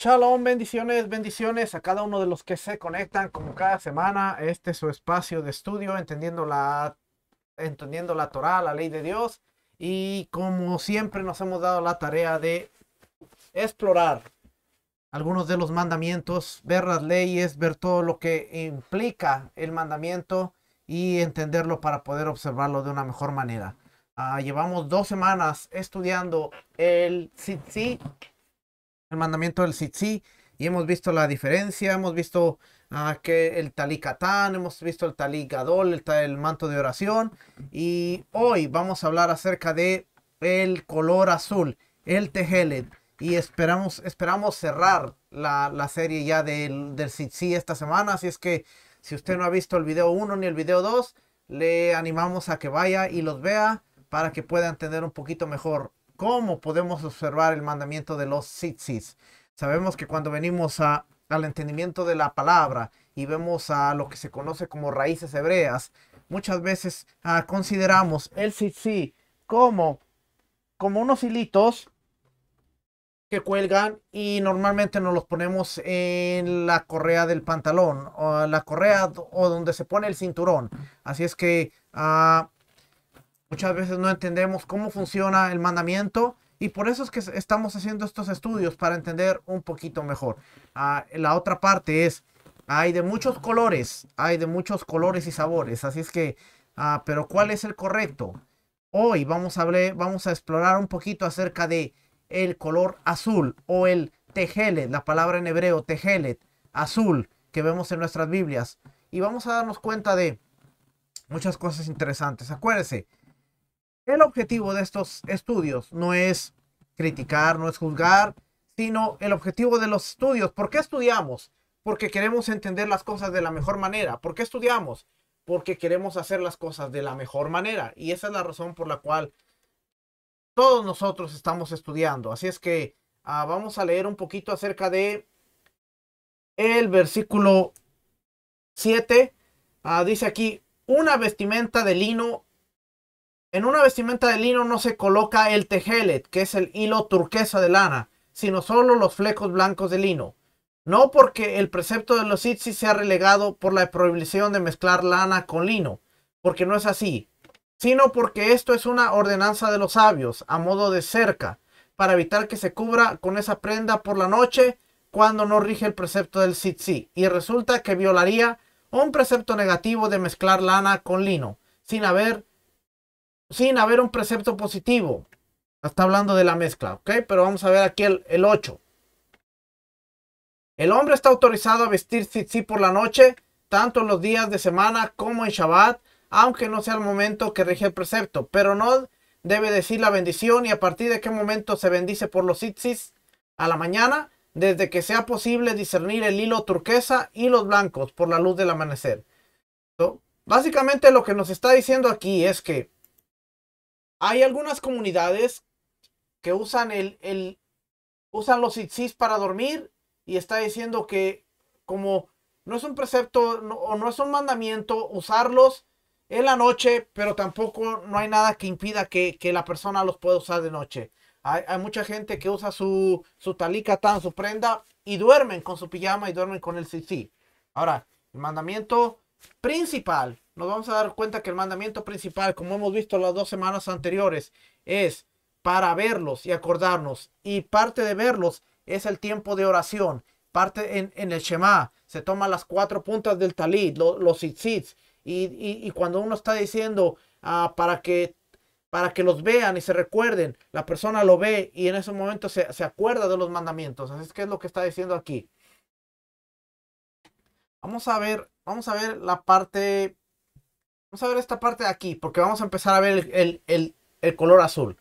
Shalom, bendiciones, bendiciones a cada uno de los que se conectan como cada semana. Este es su espacio de estudio, entendiendo la, entendiendo la Torah, la ley de Dios. Y como siempre nos hemos dado la tarea de explorar algunos de los mandamientos, ver las leyes, ver todo lo que implica el mandamiento y entenderlo para poder observarlo de una mejor manera. Ah, llevamos dos semanas estudiando el Tzitzi el mandamiento del Sitsi y hemos visto la diferencia, hemos visto ah, que el talikatán, hemos visto el Taligadol, gadol, el, manto de oración y hoy vamos a hablar acerca de el color azul, el tejelet y esperamos, esperamos cerrar la, serie ya del, del Sitzi esta semana, así es que si usted no ha visto el video 1 ni el video 2, le animamos a que vaya y los vea para que pueda entender un poquito mejor cómo podemos observar el mandamiento de los tzitzis. Sabemos que cuando venimos a, al entendimiento de la palabra y vemos a lo que se conoce como raíces hebreas, muchas veces ah, consideramos el tzitzit como, como unos hilitos que cuelgan y normalmente nos los ponemos en la correa del pantalón o la correa o donde se pone el cinturón. Así es que ah, Muchas veces no entendemos cómo funciona el mandamiento y por eso es que estamos haciendo estos estudios para entender un poquito mejor. Ah, la otra parte es, hay de muchos colores, hay de muchos colores y sabores, así es que, ah, pero ¿cuál es el correcto? Hoy vamos a, hablar, vamos a explorar un poquito acerca de el color azul o el tegelet la palabra en hebreo tejelet, azul, que vemos en nuestras Biblias. Y vamos a darnos cuenta de muchas cosas interesantes. Acuérdense, el objetivo de estos estudios no es criticar, no es juzgar, sino el objetivo de los estudios. ¿Por qué estudiamos? Porque queremos entender las cosas de la mejor manera. ¿Por qué estudiamos? Porque queremos hacer las cosas de la mejor manera. Y esa es la razón por la cual todos nosotros estamos estudiando. Así es que ah, vamos a leer un poquito acerca de el versículo 7. Ah, dice aquí, una vestimenta de lino en una vestimenta de lino no se coloca el tejelet, que es el hilo turquesa de lana, sino solo los flecos blancos de lino. No porque el precepto de los se sea relegado por la prohibición de mezclar lana con lino, porque no es así, sino porque esto es una ordenanza de los sabios, a modo de cerca, para evitar que se cubra con esa prenda por la noche cuando no rige el precepto del sitzi y resulta que violaría un precepto negativo de mezclar lana con lino, sin haber sin haber un precepto positivo. Está hablando de la mezcla, ¿ok? Pero vamos a ver aquí el, 8. El hombre está autorizado a vestir tzitzit por la noche, tanto en los días de semana como en Shabbat, aunque no sea el momento que rige el precepto, pero no debe decir la bendición y a partir de qué momento se bendice por los tzitzis a la mañana, desde que sea posible discernir el hilo turquesa y los blancos por la luz del amanecer. Básicamente lo que nos está diciendo aquí es que hay algunas comunidades que usan el, el usan los tzitzis para dormir y está diciendo que como no es un precepto o no es un mandamiento usarlos en la noche, pero tampoco no hay nada que impida que, la persona los pueda usar de noche. Hay, mucha gente que usa su, su tan su prenda, y duermen con su pijama y duermen con el tzitzí. Ahora, el mandamiento principal, nos vamos a dar cuenta que el mandamiento principal, como hemos visto las dos semanas anteriores, es para verlos y acordarnos. Y parte de verlos es el tiempo de oración. Parte en, el Shema se toman las cuatro puntas del talit, los tzitzit. Y, y, cuando uno está diciendo ah, para, que, para que los vean y se recuerden, la persona lo ve y en ese momento se, se acuerda de los mandamientos. Así es que es lo que está diciendo aquí. Vamos a ver, vamos a ver la parte, vamos a ver esta parte de aquí, porque vamos a empezar a ver el, el, color azul.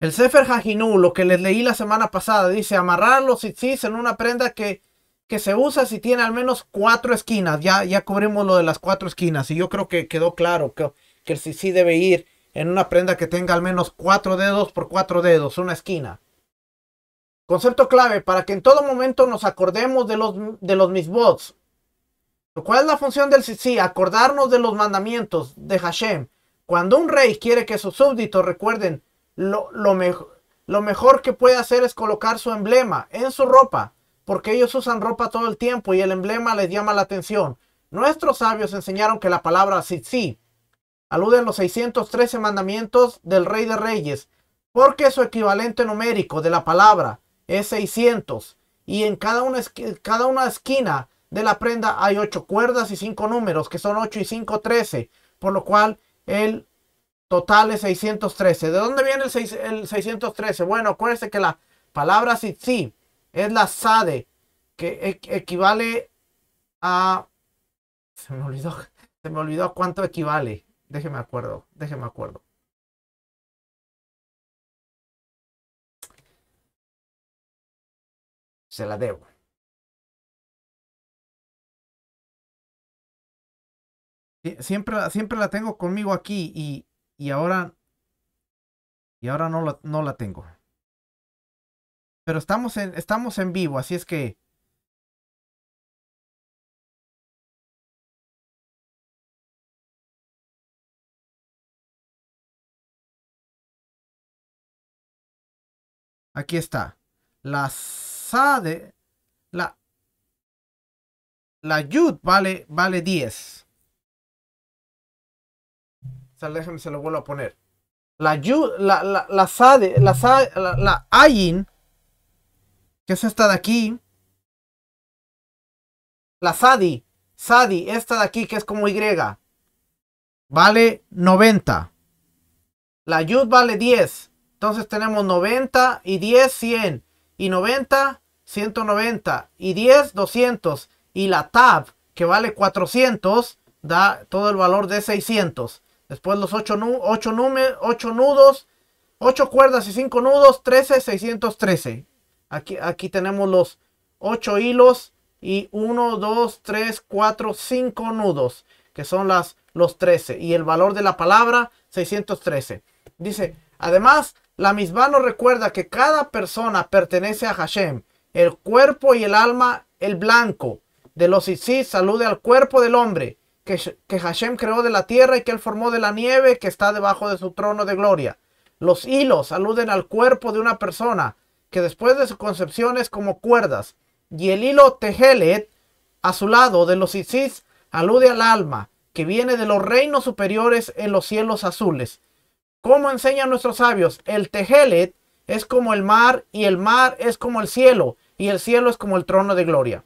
El Sefer Hajinú, lo que les leí la semana pasada, dice amarrar los tzitzis en una prenda que, que se usa si tiene al menos cuatro esquinas. Ya, ya cubrimos lo de las cuatro esquinas y yo creo que quedó claro que, que el tzitzí debe ir en una prenda que tenga al menos cuatro dedos por cuatro dedos, una esquina. Concepto clave para que en todo momento nos acordemos de los, de los misbots. ¿Cuál es la función del sisi? Acordarnos de los mandamientos de Hashem. Cuando un rey quiere que sus súbditos recuerden, lo, lo mejor que puede hacer es colocar su emblema en su ropa, porque ellos usan ropa todo el tiempo y el emblema les llama la atención. Nuestros sabios enseñaron que la palabra sisi alude a los 613 mandamientos del Rey de Reyes, porque su equivalente numérico de la palabra es 600 y en cada una, cada una esquina de la prenda hay 8 cuerdas y 5 números, que son 8 y 5, 13, por lo cual el total es 613. ¿De dónde viene el, 6, 613? Bueno, acuérdense que la palabra SITSI es la sade, que e, equivale a... Se me olvidó, se me olvidó cuánto equivale. Déjeme acuerdo, déjeme acuerdo. Se la debo. Siempre, siempre la tengo conmigo aquí y, y ahora, y ahora no la, no la tengo. Pero estamos en, estamos en vivo, así es que... Aquí está. La SADE, la, la YUD vale, vale 10. O sea, déjenme, se lo vuelvo a poner. La YUD, la, la, SADE, la AYIN, que es esta de aquí. La SADI, SADI, esta de aquí que es como Y, vale 90. La YUD vale 10. Entonces tenemos 90 y 10, 100 y 90, 190 y 10, 200 y la tab que vale 400 da todo el valor de 600. Después los 8, 8, 8 nudos, 8 cuerdas y 5 nudos, 13, 613. Aquí, aquí tenemos los 8 hilos y 1, 2, 3, 4, 5 nudos, que son las, los 13. Y el valor de la palabra, 613. Dice, además, la misma nos recuerda que cada persona pertenece a Hashem, el cuerpo y el alma, el blanco. De los Isis salude al cuerpo del hombre que, Hashem creó de la tierra y que él formó de la nieve que está debajo de su trono de gloria. Los hilos aluden al cuerpo de una persona que después de su concepción es como cuerdas. Y el hilo Tehelet, a su lado de los Isis, alude al alma que viene de los reinos superiores en los cielos azules. ¿Cómo enseñan nuestros sabios? El Tejelet es como el mar y el mar es como el cielo y el cielo es como el trono de gloria.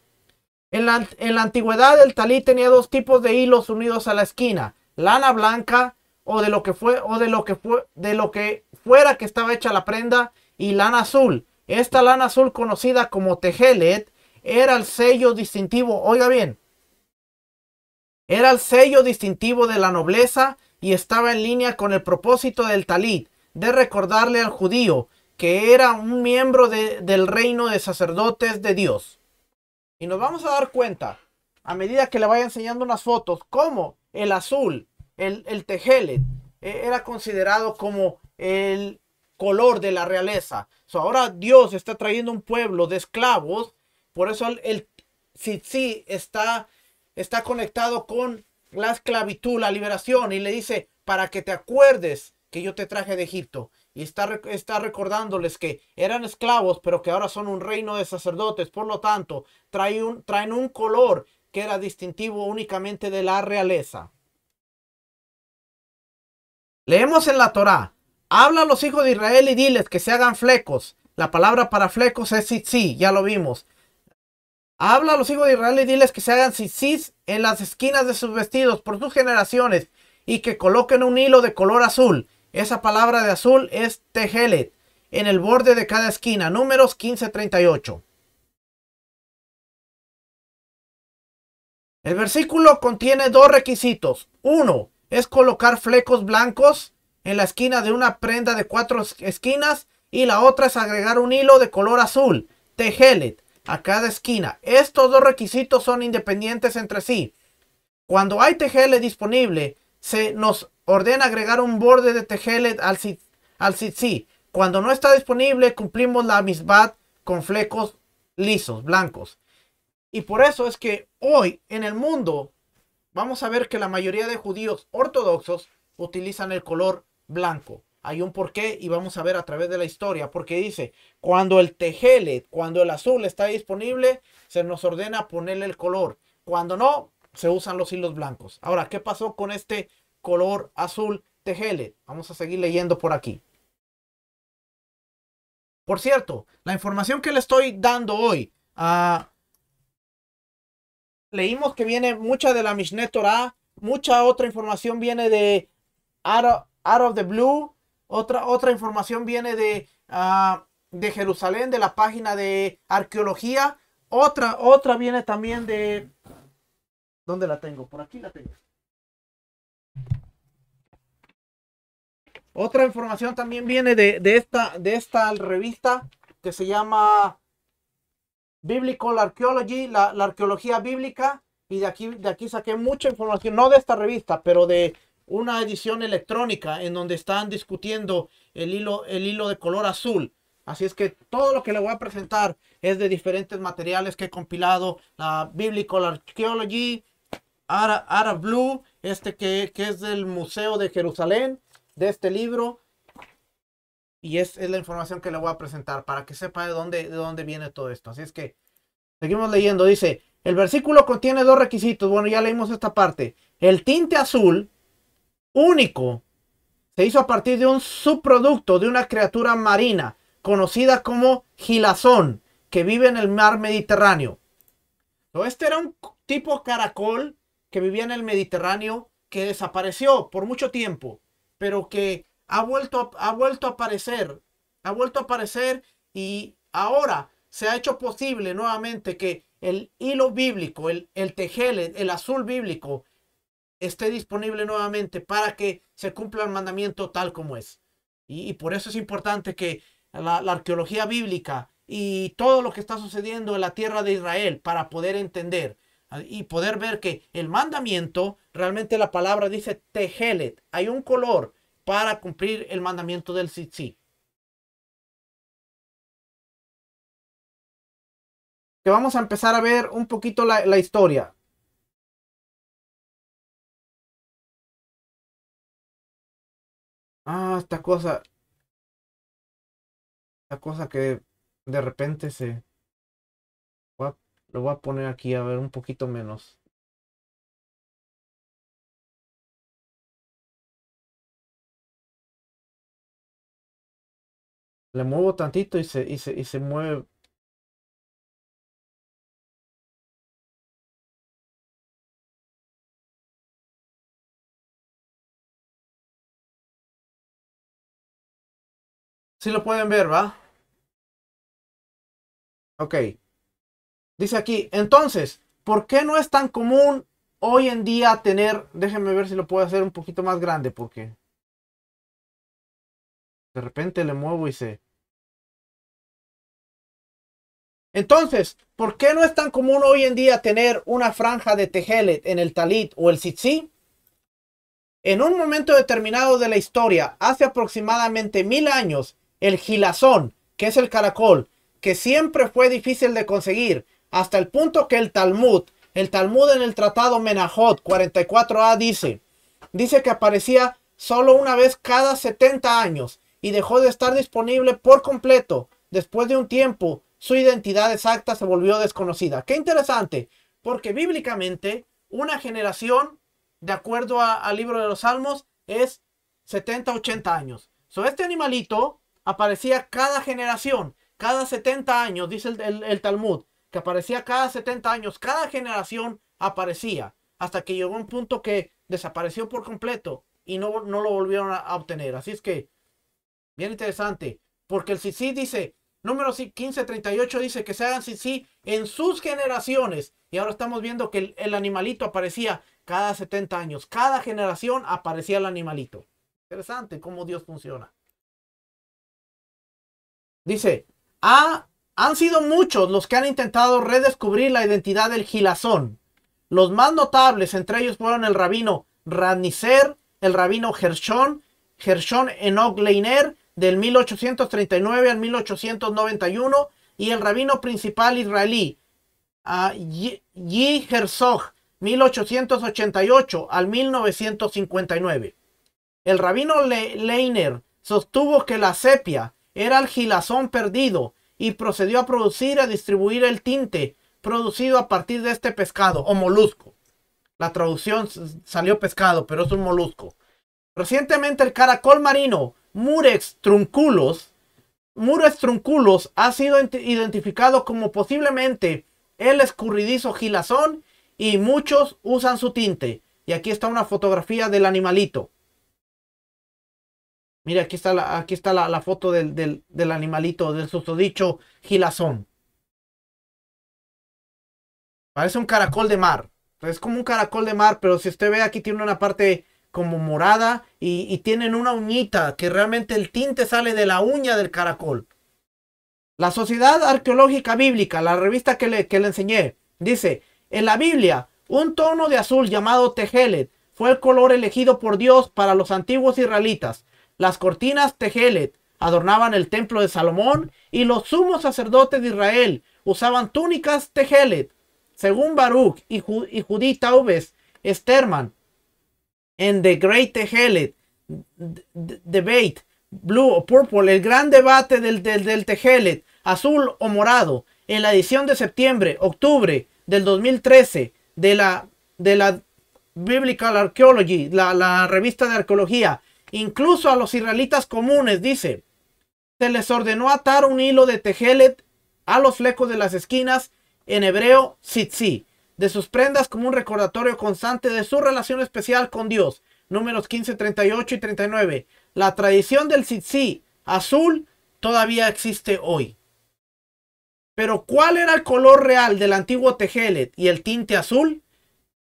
En la, en la antigüedad el talí tenía dos tipos de hilos unidos a la esquina, lana blanca o de lo que fue o de lo que fue de lo que fuera que estaba hecha la prenda y lana azul. Esta lana azul conocida como tejelet era el sello distintivo, oiga bien, era el sello distintivo de la nobleza y estaba en línea con el propósito del talit de recordarle al judío que era un miembro del reino de sacerdotes de Dios. Y nos vamos a dar cuenta, a medida que le vaya enseñando unas fotos, cómo el azul, el, el tejelet, e, era considerado como el color de la realeza. ahora Dios está trayendo un pueblo de esclavos, por eso el, el está, está conectado con la esclavitud, la liberación, y le dice, para que te acuerdes que yo te traje de Egipto. Y está, recordándoles que eran esclavos, pero que ahora son un reino de sacerdotes. Por lo tanto, traen un, un color que era distintivo únicamente de la realeza. Leemos en la Torá. Habla a los hijos de Israel y diles que se hagan flecos. La palabra para flecos es sí, sí, ya lo vimos. Habla a los hijos de Israel y diles que se hagan sisis en las esquinas de sus vestidos por sus generaciones y que coloquen un hilo de color azul. Esa palabra de azul es tegelet, en el borde de cada esquina. Números 1538. El versículo contiene dos requisitos. Uno es colocar flecos blancos en la esquina de una prenda de cuatro esquinas y la otra es agregar un hilo de color azul, tejelet, a cada esquina. Estos dos requisitos son independientes entre sí. Cuando hay TGL disponible, se nos ordena agregar un borde de TGL al, al Cuando no está disponible, cumplimos la misbat con flecos lisos, blancos. Y por eso es que hoy en el mundo vamos a ver que la mayoría de judíos ortodoxos utilizan el color blanco hay un porqué y vamos a ver a través de la historia, porque dice, cuando el tejele, cuando el azul está disponible, se nos ordena ponerle el color. Cuando no, se usan los hilos blancos. Ahora, ¿qué pasó con este color azul tejele? Vamos a seguir leyendo por aquí. Por cierto, la información que le estoy dando hoy, ah, leímos que viene mucha de la Mishneh mucha otra información viene de Out of the Blue, otra, otra información viene de, ah, de Jerusalén, de la página de arqueología. Otra, otra viene también de... ¿Dónde la tengo? Por aquí la tengo. Otra información también viene de, esta, de esta revista que se llama Biblical Archaeology, la, la arqueología bíblica. Y de aquí, de aquí saqué mucha información, no de esta revista, pero de, una edición electrónica en donde están discutiendo el hilo, el hilo de color azul. Así es que todo lo que le voy a presentar es de diferentes materiales que he compilado. La Biblical Archaeology, Ara, Blue, este que, es del Museo de Jerusalén, de este libro. Y es, es, la información que le voy a presentar para que sepa de dónde, de dónde viene todo esto. Así es que seguimos leyendo. Dice, el versículo contiene dos requisitos. Bueno, ya leímos esta parte. El tinte azul único se hizo a partir de un subproducto de una criatura marina conocida como gilazón que vive en el mar Mediterráneo. Este era un tipo caracol que vivía en el Mediterráneo que desapareció por mucho tiempo, pero que ha vuelto, ha vuelto a aparecer, ha vuelto a aparecer y ahora se ha hecho posible nuevamente que el hilo bíblico, el, el tejel, el azul bíblico, esté disponible nuevamente para que se cumpla el mandamiento tal como es. Y, por eso es importante que la, arqueología bíblica y todo lo que está sucediendo en la tierra de Israel para poder entender ah, y poder ver que el mandamiento, realmente la palabra dice tejelet, hay un color para cumplir el mandamiento del sitsi Que vamos a empezar a ver un poquito la historia. ah, esta cosa, esta cosa que de repente se, lo voy a poner aquí a ver un poquito menos. Le muevo tantito y y se, y se mueve si lo pueden ver, ¿va? Ok. Dice aquí, entonces, ¿por qué no es tan común hoy en día tener, déjenme ver si lo puedo hacer un poquito más grande, porque de repente le muevo y se... Entonces, ¿por qué no es tan común hoy en día tener una franja de tejelet en el talit o el Tzitzit? En un momento determinado de la historia, hace aproximadamente mil años, el gilazón, que es el caracol, que siempre fue difícil de conseguir, hasta el punto que el Talmud, el Talmud en el Tratado Menajot 44a dice, dice que aparecía solo una vez cada 70 años y dejó de estar disponible por completo. Después de un tiempo, su identidad exacta se volvió desconocida. Qué interesante, porque bíblicamente una generación, de acuerdo al libro de los Salmos, es 70, 80 años. So, este animalito aparecía cada generación, cada 70 años, dice el, Talmud, que aparecía cada 70 años, cada generación aparecía, hasta que llegó un punto que desapareció por completo y no, lo volvieron a, obtener. Así es que, bien interesante, porque el Sisi dice, número 1538 dice que se hagan Sisi en sus generaciones. Y ahora estamos viendo que el, el animalito aparecía cada 70 años, cada generación aparecía el animalito. Interesante cómo Dios funciona. Dice, han sido muchos los que han intentado redescubrir la identidad del Gilazón. Los más notables entre ellos fueron el rabino Raniser, el rabino Gershon, Gershon Enoch Leiner del 1839 al 1891 y el rabino principal israelí ah, Yi 1888 al 1959. El rabino Leiner sostuvo que la sepia era el gilazón perdido y procedió a producir y a distribuir el tinte producido a partir de este pescado o molusco. La traducción salió pescado, pero es un molusco. Recientemente el caracol marino Murex trunculos Murex trunculos ha sido identificado como posiblemente el escurridizo gilazón y muchos usan su tinte. Y aquí está una fotografía del animalito. Mira, aquí está la, aquí está la, foto del, del, del, animalito, del susodicho gilazón. Parece un caracol de mar. Es como un caracol de mar, pero si usted ve aquí tiene una parte como morada y, tienen una uñita que realmente el tinte sale de la uña del caracol. La Sociedad Arqueológica Bíblica, la revista que le, que le enseñé, dice, en la Biblia, un tono de azul llamado tejelet fue el color elegido por Dios para los antiguos israelitas las cortinas tejelet adornaban el templo de Salomón y los sumos sacerdotes de Israel usaban túnicas tejelet. Según Baruch y, Judith Judí Taubes, Sterman, en The Great Tejelet Debate, Blue o Purple, el gran debate del, del, Tejelet, azul o morado, en la edición de septiembre, octubre del 2013 de la, de la Biblical Archaeology, la revista de arqueología, incluso a los israelitas comunes, dice, se les ordenó atar un hilo de tejelet a los flecos de las esquinas, en hebreo, sitzi, de sus prendas como un recordatorio constante de su relación especial con Dios. Números 15, 38 y 39. La tradición del Tzitzit azul todavía existe hoy. Pero ¿cuál era el color real del antiguo tejelet y el tinte azul?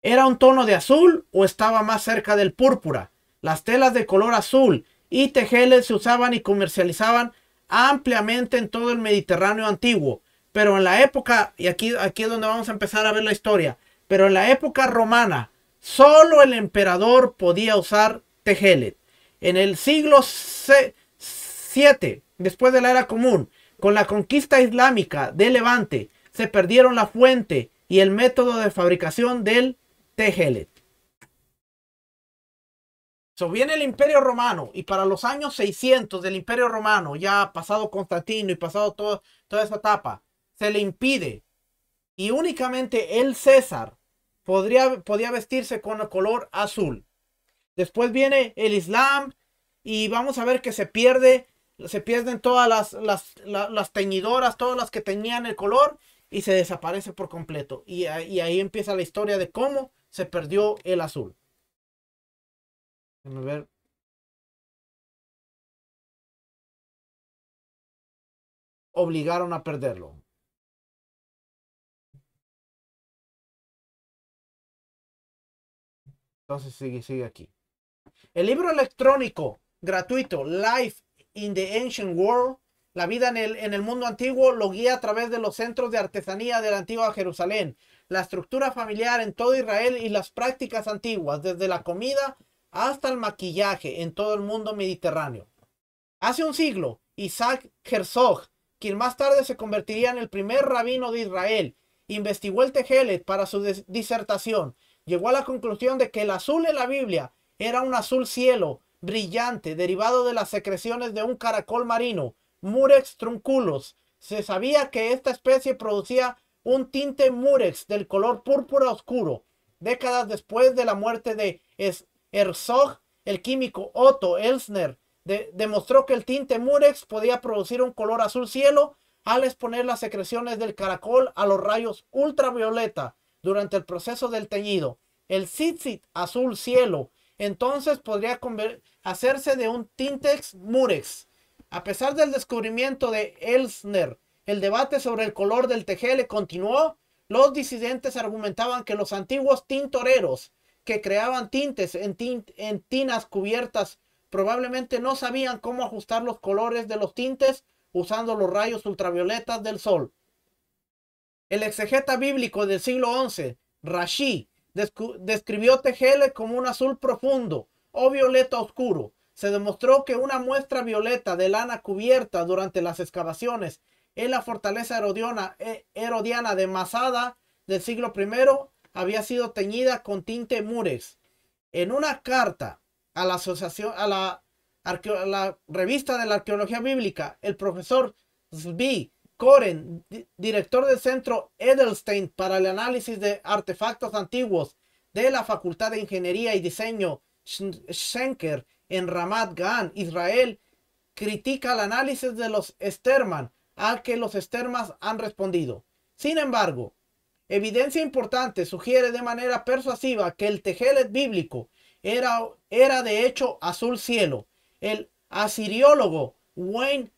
¿Era un tono de azul o estaba más cerca del púrpura? Las telas de color azul y tejeles se usaban y comercializaban ampliamente en todo el Mediterráneo antiguo. Pero en la época, y aquí, aquí es donde vamos a empezar a ver la historia, pero en la época romana, solo el emperador podía usar Tejelet. En el siglo VII, después de la era común, con la conquista islámica de Levante, se perdieron la fuente y el método de fabricación del tejelet viene el Imperio Romano y para los años 600 del Imperio Romano, ya pasado Constantino y pasado toda esa etapa, se le impide y únicamente el César podría, podía vestirse con el color azul. Después viene el Islam y vamos a ver que se pierde, se pierden todas las, teñidoras, todas las que tenían el color y se desaparece por completo. y ahí empieza la historia de cómo se perdió el azul. Obligaron a perderlo. Entonces sigue, sigue aquí. El libro electrónico gratuito, Life in the Ancient World, la vida en el, en el, mundo antiguo lo guía a través de los centros de artesanía de la antigua Jerusalén, la estructura familiar en todo Israel y las prácticas antiguas, desde la comida hasta el maquillaje en todo el mundo mediterráneo. Hace un siglo, Isaac Herzog, quien más tarde se convertiría en el primer rabino de Israel, investigó el Tejelet para su disertación. Llegó a la conclusión de que el azul en la Biblia era un azul cielo brillante derivado de las secreciones de un caracol marino, Murex trunculus. Se sabía que esta especie producía un tinte Murex del color púrpura oscuro. Décadas después de la muerte de Herzog, el químico Otto Elsner, demostró que el tinte Murex podía producir un color azul cielo al exponer las secreciones del caracol a los rayos ultravioleta durante el proceso del teñido. El tzitzit azul cielo entonces podría hacerse de un tintex murex. A pesar del descubrimiento de Elsner, el debate sobre el color del tejele continuó. Los disidentes argumentaban que los antiguos tintoreros que creaban tintes en, tinas cubiertas probablemente no sabían cómo ajustar los colores de los tintes usando los rayos ultravioletas del sol. El exegeta bíblico del siglo XI, Rashi, describió Tejele como un azul profundo o violeta oscuro. Se demostró que una muestra violeta de lana cubierta durante las excavaciones en la fortaleza eh, herodiana, de Masada del siglo I había sido teñida con tinte murex. En una carta a la asociación, a la, la revista de la arqueología bíblica, el profesor Zvi Koren, director del Centro Edelstein para el Análisis de Artefactos Antiguos de la Facultad de Ingeniería y Diseño Schenker en Ramat Gan, Israel, critica el análisis de los esterman al que los estermas han respondido. Sin embargo, Evidencia importante sugiere de manera persuasiva que el tejelet bíblico era, era de hecho azul cielo. El asiriólogo Wayne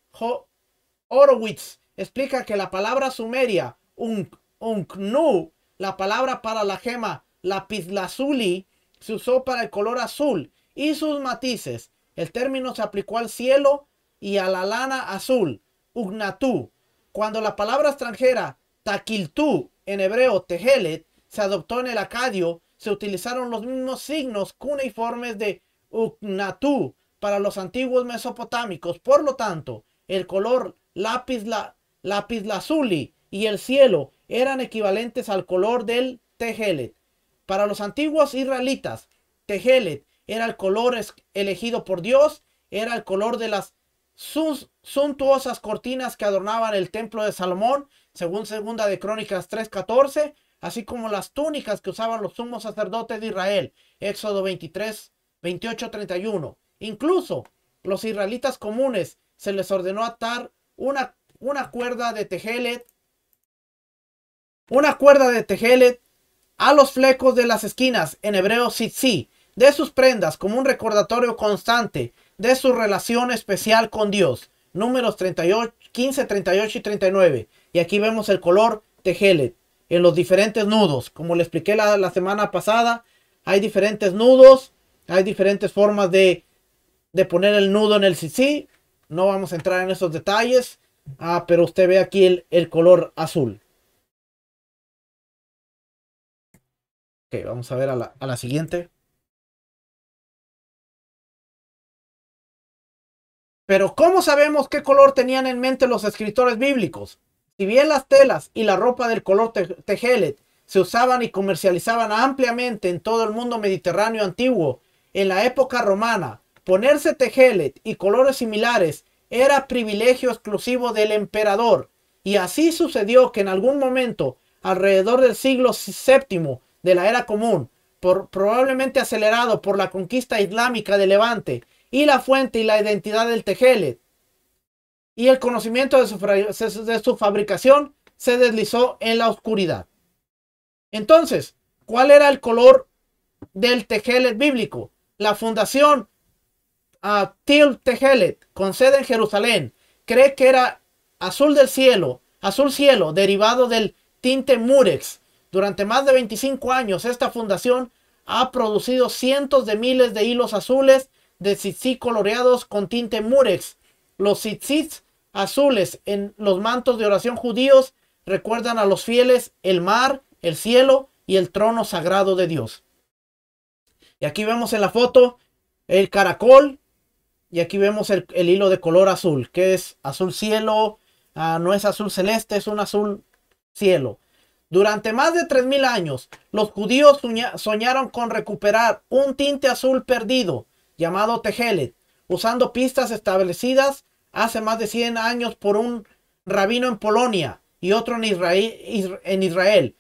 Horowitz explica que la palabra sumeria un, unknu, la palabra para la gema lapislazuli, se usó para el color azul y sus matices. El término se aplicó al cielo y a la lana azul, ugnatu, Cuando la palabra extranjera Taquiltú, en hebreo Tehelet, se adoptó en el acadio, se utilizaron los mismos signos cuneiformes de Uknatú. para los antiguos mesopotámicos. Por lo tanto, el color lápiz, lazuli y el cielo eran equivalentes al color del Tehelet. Para los antiguos israelitas, Tehelet era el color elegido por Dios, era el color de las suntuosas cortinas que adornaban el templo de Salomón según segunda de Crónicas 3:14, así como las túnicas que usaban los sumos sacerdotes de Israel, Éxodo 23, 28, 31. Incluso los israelitas comunes se les ordenó atar una, una cuerda de tejelet, una cuerda de tejelet a los flecos de las esquinas, en hebreo sitzi, de sus prendas como un recordatorio constante de su relación especial con Dios. Números 38, 15, 38 y 39. Y aquí vemos el color tejelet en los diferentes nudos. Como le expliqué la, semana pasada, hay diferentes nudos, hay diferentes formas de, de poner el nudo en el CC No vamos a entrar en esos detalles, ah, pero usted ve aquí el, el color azul. Ok, vamos a ver a la, a la siguiente. Pero ¿cómo sabemos qué color tenían en mente los escritores bíblicos? Si bien las telas y la ropa del color tejelet se usaban y comercializaban ampliamente en todo el mundo mediterráneo antiguo, en la época romana, ponerse tejelet y colores similares era privilegio exclusivo del emperador, y así sucedió que en algún momento, alrededor del siglo VII de la era común, por, probablemente acelerado por la conquista islámica de Levante y la fuente y la identidad del tejelet, y el conocimiento de su, fabricación se deslizó en la oscuridad. Entonces, ¿cuál era el color del tejelet bíblico? La fundación ah, Til Tejelet, con sede en Jerusalén, cree que era azul del cielo, azul cielo, derivado del tinte Murex. Durante más de 25 años, esta fundación ha producido cientos de miles de hilos azules de sisí coloreados con tinte Murex los tzitzits azules en los mantos de oración judíos recuerdan a los fieles el mar, el cielo y el trono sagrado de Dios. Y aquí vemos en la foto el caracol y aquí vemos el, hilo de color azul, que es azul cielo, ah, no es azul celeste, es un azul cielo. Durante más de 3.000 años, los judíos soñaron con recuperar un tinte azul perdido llamado Tejelet, usando pistas establecidas hace más de 100 años por un rabino en Polonia y otro en Israel. En Israel.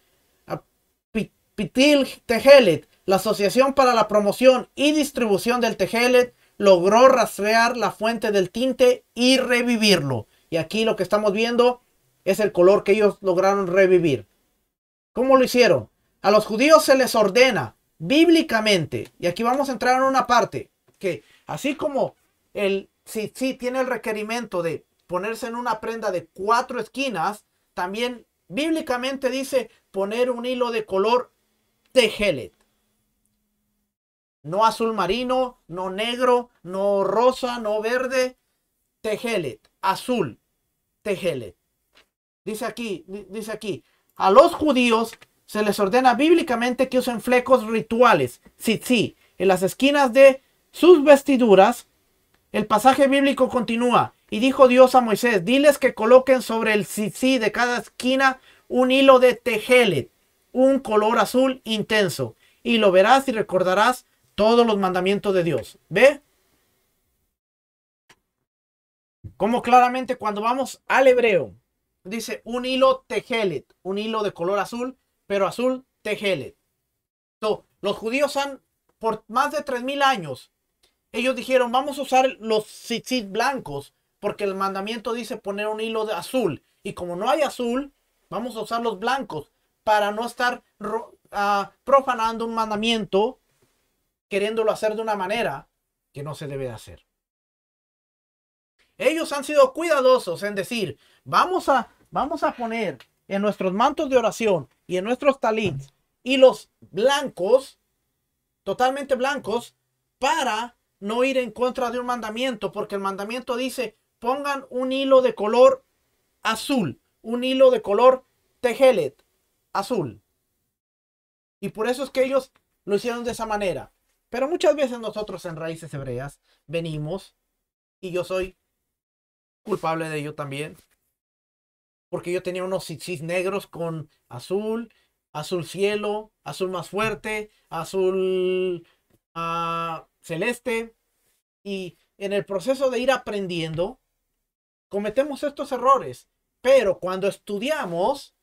Pitil Tejelet, la Asociación para la Promoción y Distribución del Tejelet, logró rastrear la fuente del tinte y revivirlo. Y aquí lo que estamos viendo es el color que ellos lograron revivir. ¿Cómo lo hicieron? A los judíos se les ordena bíblicamente, y aquí vamos a entrar en una parte, que así como el si, sí, tiene el requerimiento de ponerse en una prenda de cuatro esquinas, también bíblicamente dice poner un hilo de color tejelet. No azul marino, no negro, no rosa, no verde, tejelet, azul, tejelet. Dice aquí, dice aquí, a los judíos se les ordena bíblicamente que usen flecos rituales, sí, en las esquinas de sus vestiduras el pasaje bíblico continúa. Y dijo Dios a Moisés, diles que coloquen sobre el sisí de cada esquina un hilo de tejelet, un color azul intenso, y lo verás y recordarás todos los mandamientos de Dios. ¿Ve? Como claramente cuando vamos al hebreo, dice un hilo tejelet, un hilo de color azul, pero azul tejelet. los judíos han, por más de 3.000 años, ellos dijeron, vamos a usar los tzitzit blancos, porque el mandamiento dice poner un hilo de azul. Y como no hay azul, vamos a usar los blancos para no estar ah, profanando un mandamiento, queriéndolo hacer de una manera que no se debe de hacer. Ellos han sido cuidadosos en decir, vamos a, vamos a poner en nuestros mantos de oración y en nuestros talits hilos blancos, totalmente blancos, para no ir en contra de un mandamiento, porque el mandamiento dice, pongan un hilo de color azul, un hilo de color tejelet, azul. Y por eso es que ellos lo hicieron de esa manera. Pero muchas veces nosotros en raíces hebreas venimos, y yo soy culpable de ello también, porque yo tenía unos tzitzis negros con azul, azul cielo, azul más fuerte, azul Celeste y en el proceso de ir aprendiendo, cometemos estos errores, pero cuando estudiamos,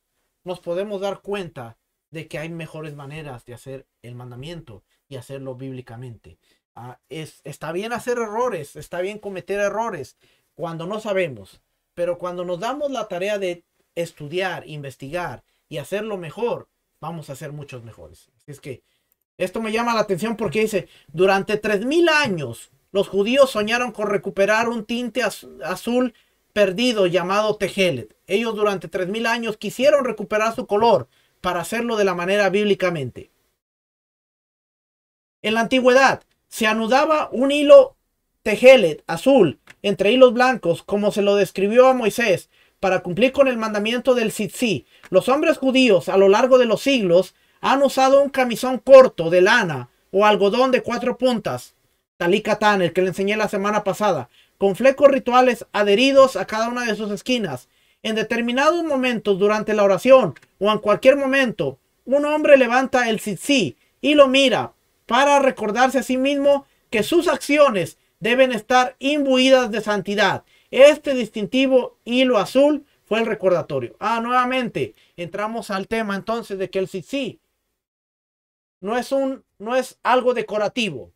nos podemos dar cuenta de que hay mejores maneras de hacer el mandamiento y hacerlo bíblicamente. Ah, es, está bien hacer errores, está bien cometer errores cuando no sabemos, pero cuando nos damos la tarea de estudiar, investigar y hacerlo mejor, vamos a ser muchos mejores. Así es que esto me llama la atención porque dice, durante 3.000 años los judíos soñaron con recuperar un tinte azul perdido llamado Tejelet. Ellos durante 3.000 años quisieron recuperar su color para hacerlo de la manera bíblicamente. En la antigüedad se anudaba un hilo Tejelet azul entre hilos blancos como se lo describió a Moisés para cumplir con el mandamiento del Sitzí. Los hombres judíos a lo largo de los siglos han usado un camisón corto de lana o algodón de cuatro puntas, y catán el que le enseñé la semana pasada, con flecos rituales adheridos a cada una de sus esquinas. En determinados momentos durante la oración o en cualquier momento, un hombre levanta el tzitzí y lo mira para recordarse a sí mismo que sus acciones deben estar imbuidas de santidad. Este distintivo hilo azul fue el recordatorio. Ah, nuevamente entramos al tema entonces de que el sí no es, un, no es algo decorativo.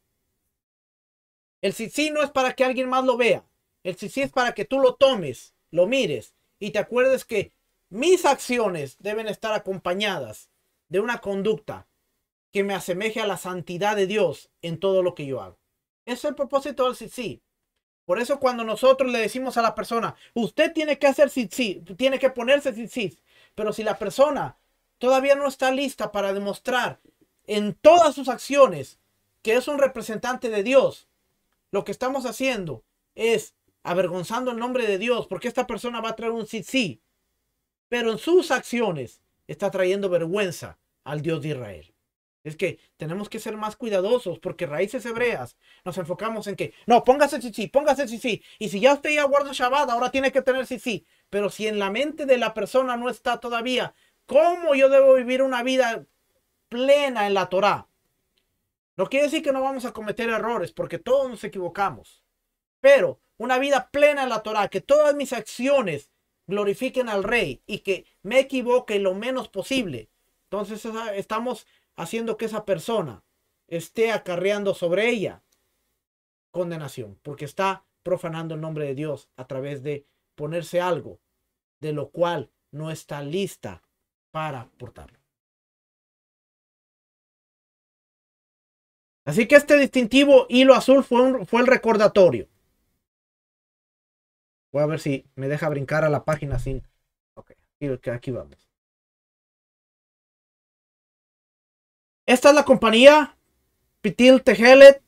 El sí no es para que alguien más lo vea. El sí es para que tú lo tomes, lo mires y te acuerdes que mis acciones deben estar acompañadas de una conducta que me asemeje a la santidad de Dios en todo lo que yo hago. Ese es el propósito del sí. Por eso cuando nosotros le decimos a la persona, usted tiene que hacer sí, tiene que ponerse sí, pero si la persona todavía no está lista para demostrar en todas sus acciones que es un representante de Dios, lo que estamos haciendo es avergonzando el nombre de Dios, porque esta persona va a traer un sí, sí, pero en sus acciones está trayendo vergüenza al Dios de Israel. Es que tenemos que ser más cuidadosos porque raíces hebreas nos enfocamos en que no, póngase sí, sí, póngase sí, sí. Y si ya usted ya guarda Shabbat, ahora tiene que tener sí, sí. Pero si en la mente de la persona no está todavía, ¿cómo yo debo vivir una vida plena en la Torá. No quiere decir que no vamos a cometer errores, porque todos nos equivocamos. Pero una vida plena en la Torá, que todas mis acciones glorifiquen al Rey y que me equivoque lo menos posible. Entonces estamos haciendo que esa persona esté acarreando sobre ella condenación, porque está profanando el nombre de Dios a través de ponerse algo de lo cual no está lista para portarlo. Así que este distintivo hilo azul fue, el recordatorio. Voy a ver si me deja brincar a la página sin... Ok, aquí, vamos. Esta es la compañía Pitil Tejelet.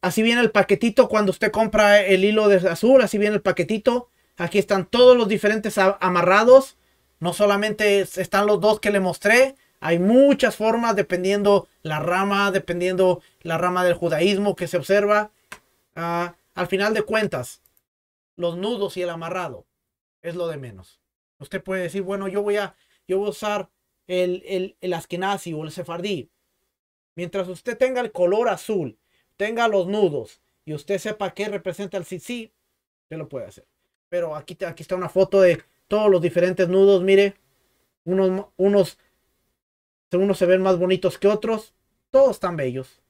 Así viene el paquetito cuando usted compra el hilo de azul. Así viene el paquetito. Aquí están todos los diferentes amarrados. No solamente están los dos que le mostré, hay muchas formas dependiendo la rama, dependiendo la rama del judaísmo que se observa. Ah, al final de cuentas, los nudos y el amarrado es lo de menos. Usted puede decir, bueno, yo voy a, yo voy a usar el, el, o el sefardí. Mientras usted tenga el color azul, tenga los nudos y usted sepa qué representa el sisi, usted lo puede hacer. Pero aquí, aquí está una foto de todos los diferentes nudos, mire. Unos, unos unos se ven más bonitos que otros. Todos tan bellos.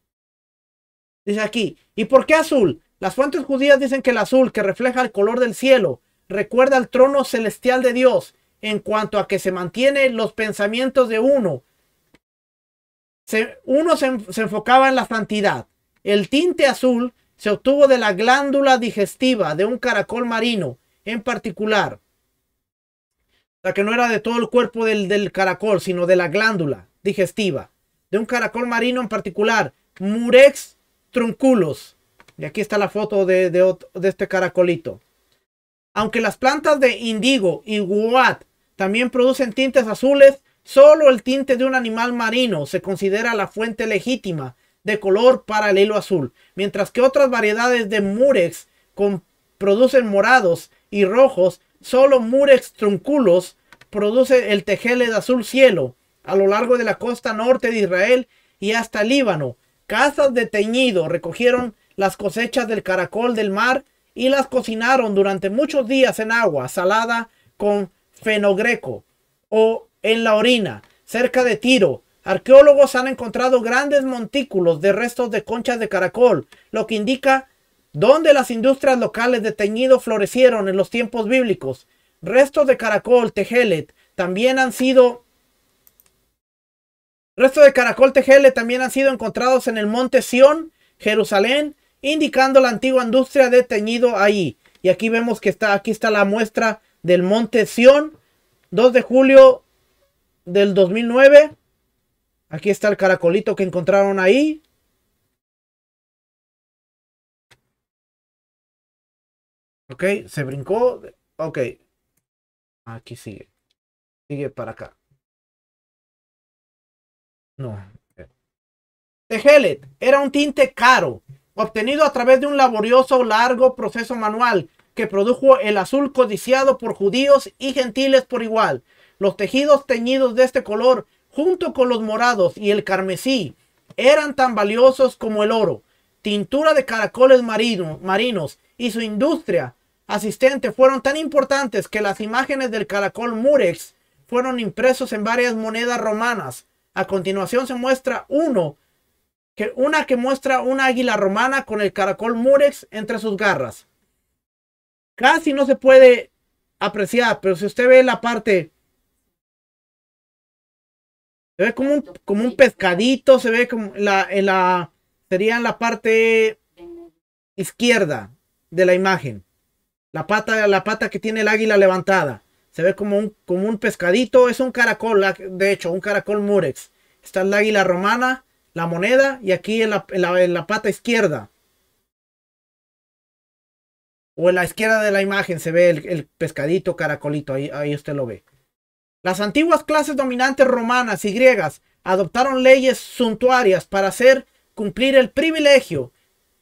Dice aquí, ¿y por qué azul? Las fuentes judías dicen que el azul, que refleja el color del cielo, recuerda al trono celestial de Dios en cuanto a que se mantiene los pensamientos de uno. uno se, enfocaba en la santidad. El tinte azul se obtuvo de la glándula digestiva de un caracol marino en particular. O sea, que no era de todo el cuerpo del, caracol, sino de la glándula digestiva, de un caracol marino en particular, Murex trunculos Y aquí está la foto de, este caracolito. Aunque las plantas de indigo y guat también producen tintes azules, solo el tinte de un animal marino se considera la fuente legítima de color para el hilo azul, mientras que otras variedades de murex con, producen morados y rojos, solo murex trunculos produce el tejele de azul cielo, a lo largo de la costa norte de Israel y hasta Líbano. Casas de teñido recogieron las cosechas del caracol del mar y las cocinaron durante muchos días en agua salada con fenogreco o en la orina, cerca de Tiro. Arqueólogos han encontrado grandes montículos de restos de conchas de caracol, lo que indica dónde las industrias locales de teñido florecieron en los tiempos bíblicos. Restos de caracol, tejelet, también han sido Resto de caracol TGL también han sido encontrados en el monte Sion, Jerusalén, indicando la antigua industria de teñido ahí. Y aquí vemos que está, aquí está la muestra del monte Sion, 2 de julio del 2009. Aquí está el caracolito que encontraron ahí. Ok, se brincó. Ok. Aquí sigue. Sigue para acá. No. Tejelet era un tinte caro, obtenido a través de un laborioso largo proceso manual que produjo el azul codiciado por judíos y gentiles por igual. Los tejidos teñidos de este color, junto con los morados y el carmesí, eran tan valiosos como el oro. Tintura de caracoles marinos y su industria asistente fueron tan importantes que las imágenes del caracol murex fueron impresos en varias monedas romanas a continuación se muestra uno, que una que muestra una águila romana con el caracol murex entre sus garras. Casi no se puede apreciar, pero si usted ve la parte se ve como un, como un pescadito, se ve como la, en la, sería en la parte izquierda de la imagen. La pata, la pata que tiene el águila levantada. Se ve como un, como un pescadito, es un caracol, de hecho, un caracol murex. Está el águila romana, la moneda y aquí en la, pata izquierda. O en la izquierda de la imagen se ve el, pescadito caracolito, ahí, ahí usted lo ve. Las antiguas clases dominantes romanas y griegas adoptaron leyes suntuarias para hacer cumplir el privilegio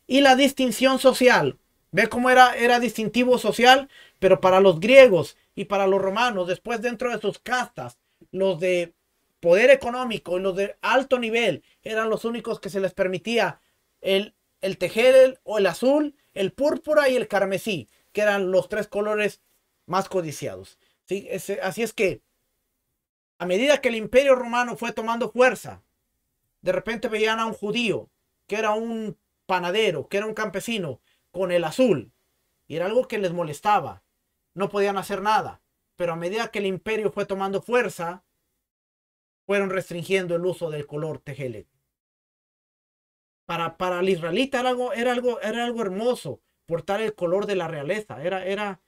y la distinción social. Ve cómo era, era distintivo social, pero para los griegos y para los romanos, después dentro de sus castas, los de poder económico y los de alto nivel eran los únicos que se les permitía el, el tejer o el azul, el púrpura y el carmesí, que eran los tres colores más codiciados. ¿Sí? así es que a medida que el imperio romano fue tomando fuerza, de repente veían a un judío, que era un panadero, que era un campesino, con el azul. Y era algo que les molestaba no podían hacer nada. Pero a medida que el imperio fue tomando fuerza, fueron restringiendo el uso del color tejelet. Para, para el israelita era algo, era, algo, hermoso portar el color de la realeza. Era, era,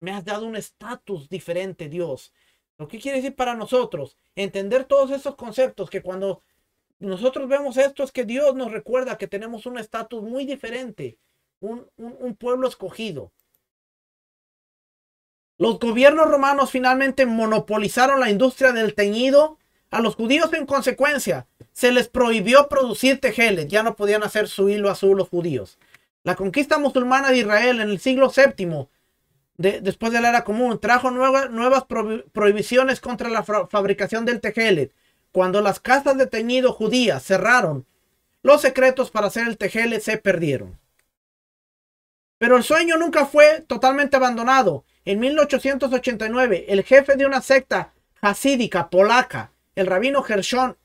me has dado un estatus diferente, Dios. Lo que quiere decir para nosotros, entender todos esos conceptos que cuando nosotros vemos esto es que Dios nos recuerda que tenemos un estatus muy diferente, un, un pueblo escogido, los gobiernos romanos finalmente monopolizaron la industria del teñido. A los judíos en consecuencia se les prohibió producir tejeles, ya no podían hacer su hilo azul los judíos. La conquista musulmana de Israel en el siglo VII, después de la era común, trajo nuevas prohibiciones contra la fabricación del tejelet. Cuando las casas de teñido judías cerraron, los secretos para hacer el tejelet se perdieron. Pero el sueño nunca fue totalmente abandonado. En 1889, el jefe de una secta hasídica polaca, el rabino Gershon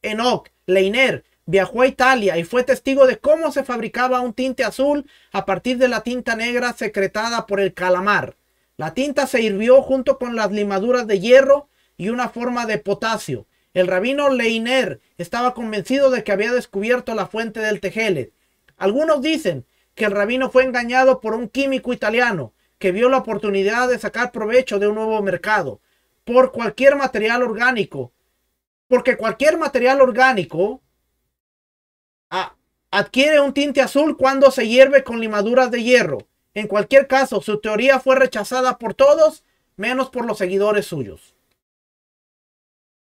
Enoch Leiner, viajó a Italia y fue testigo de cómo se fabricaba un tinte azul a partir de la tinta negra secretada por el calamar. La tinta se hirvió junto con las limaduras de hierro y una forma de potasio. El rabino Leiner estaba convencido de que había descubierto la fuente del tejel. Algunos dicen que el rabino fue engañado por un químico italiano que vio la oportunidad de sacar provecho de un nuevo mercado por cualquier material orgánico. Porque cualquier material orgánico ah, adquiere un tinte azul cuando se hierve con limaduras de hierro. En cualquier caso, su teoría fue rechazada por todos, menos por los seguidores suyos.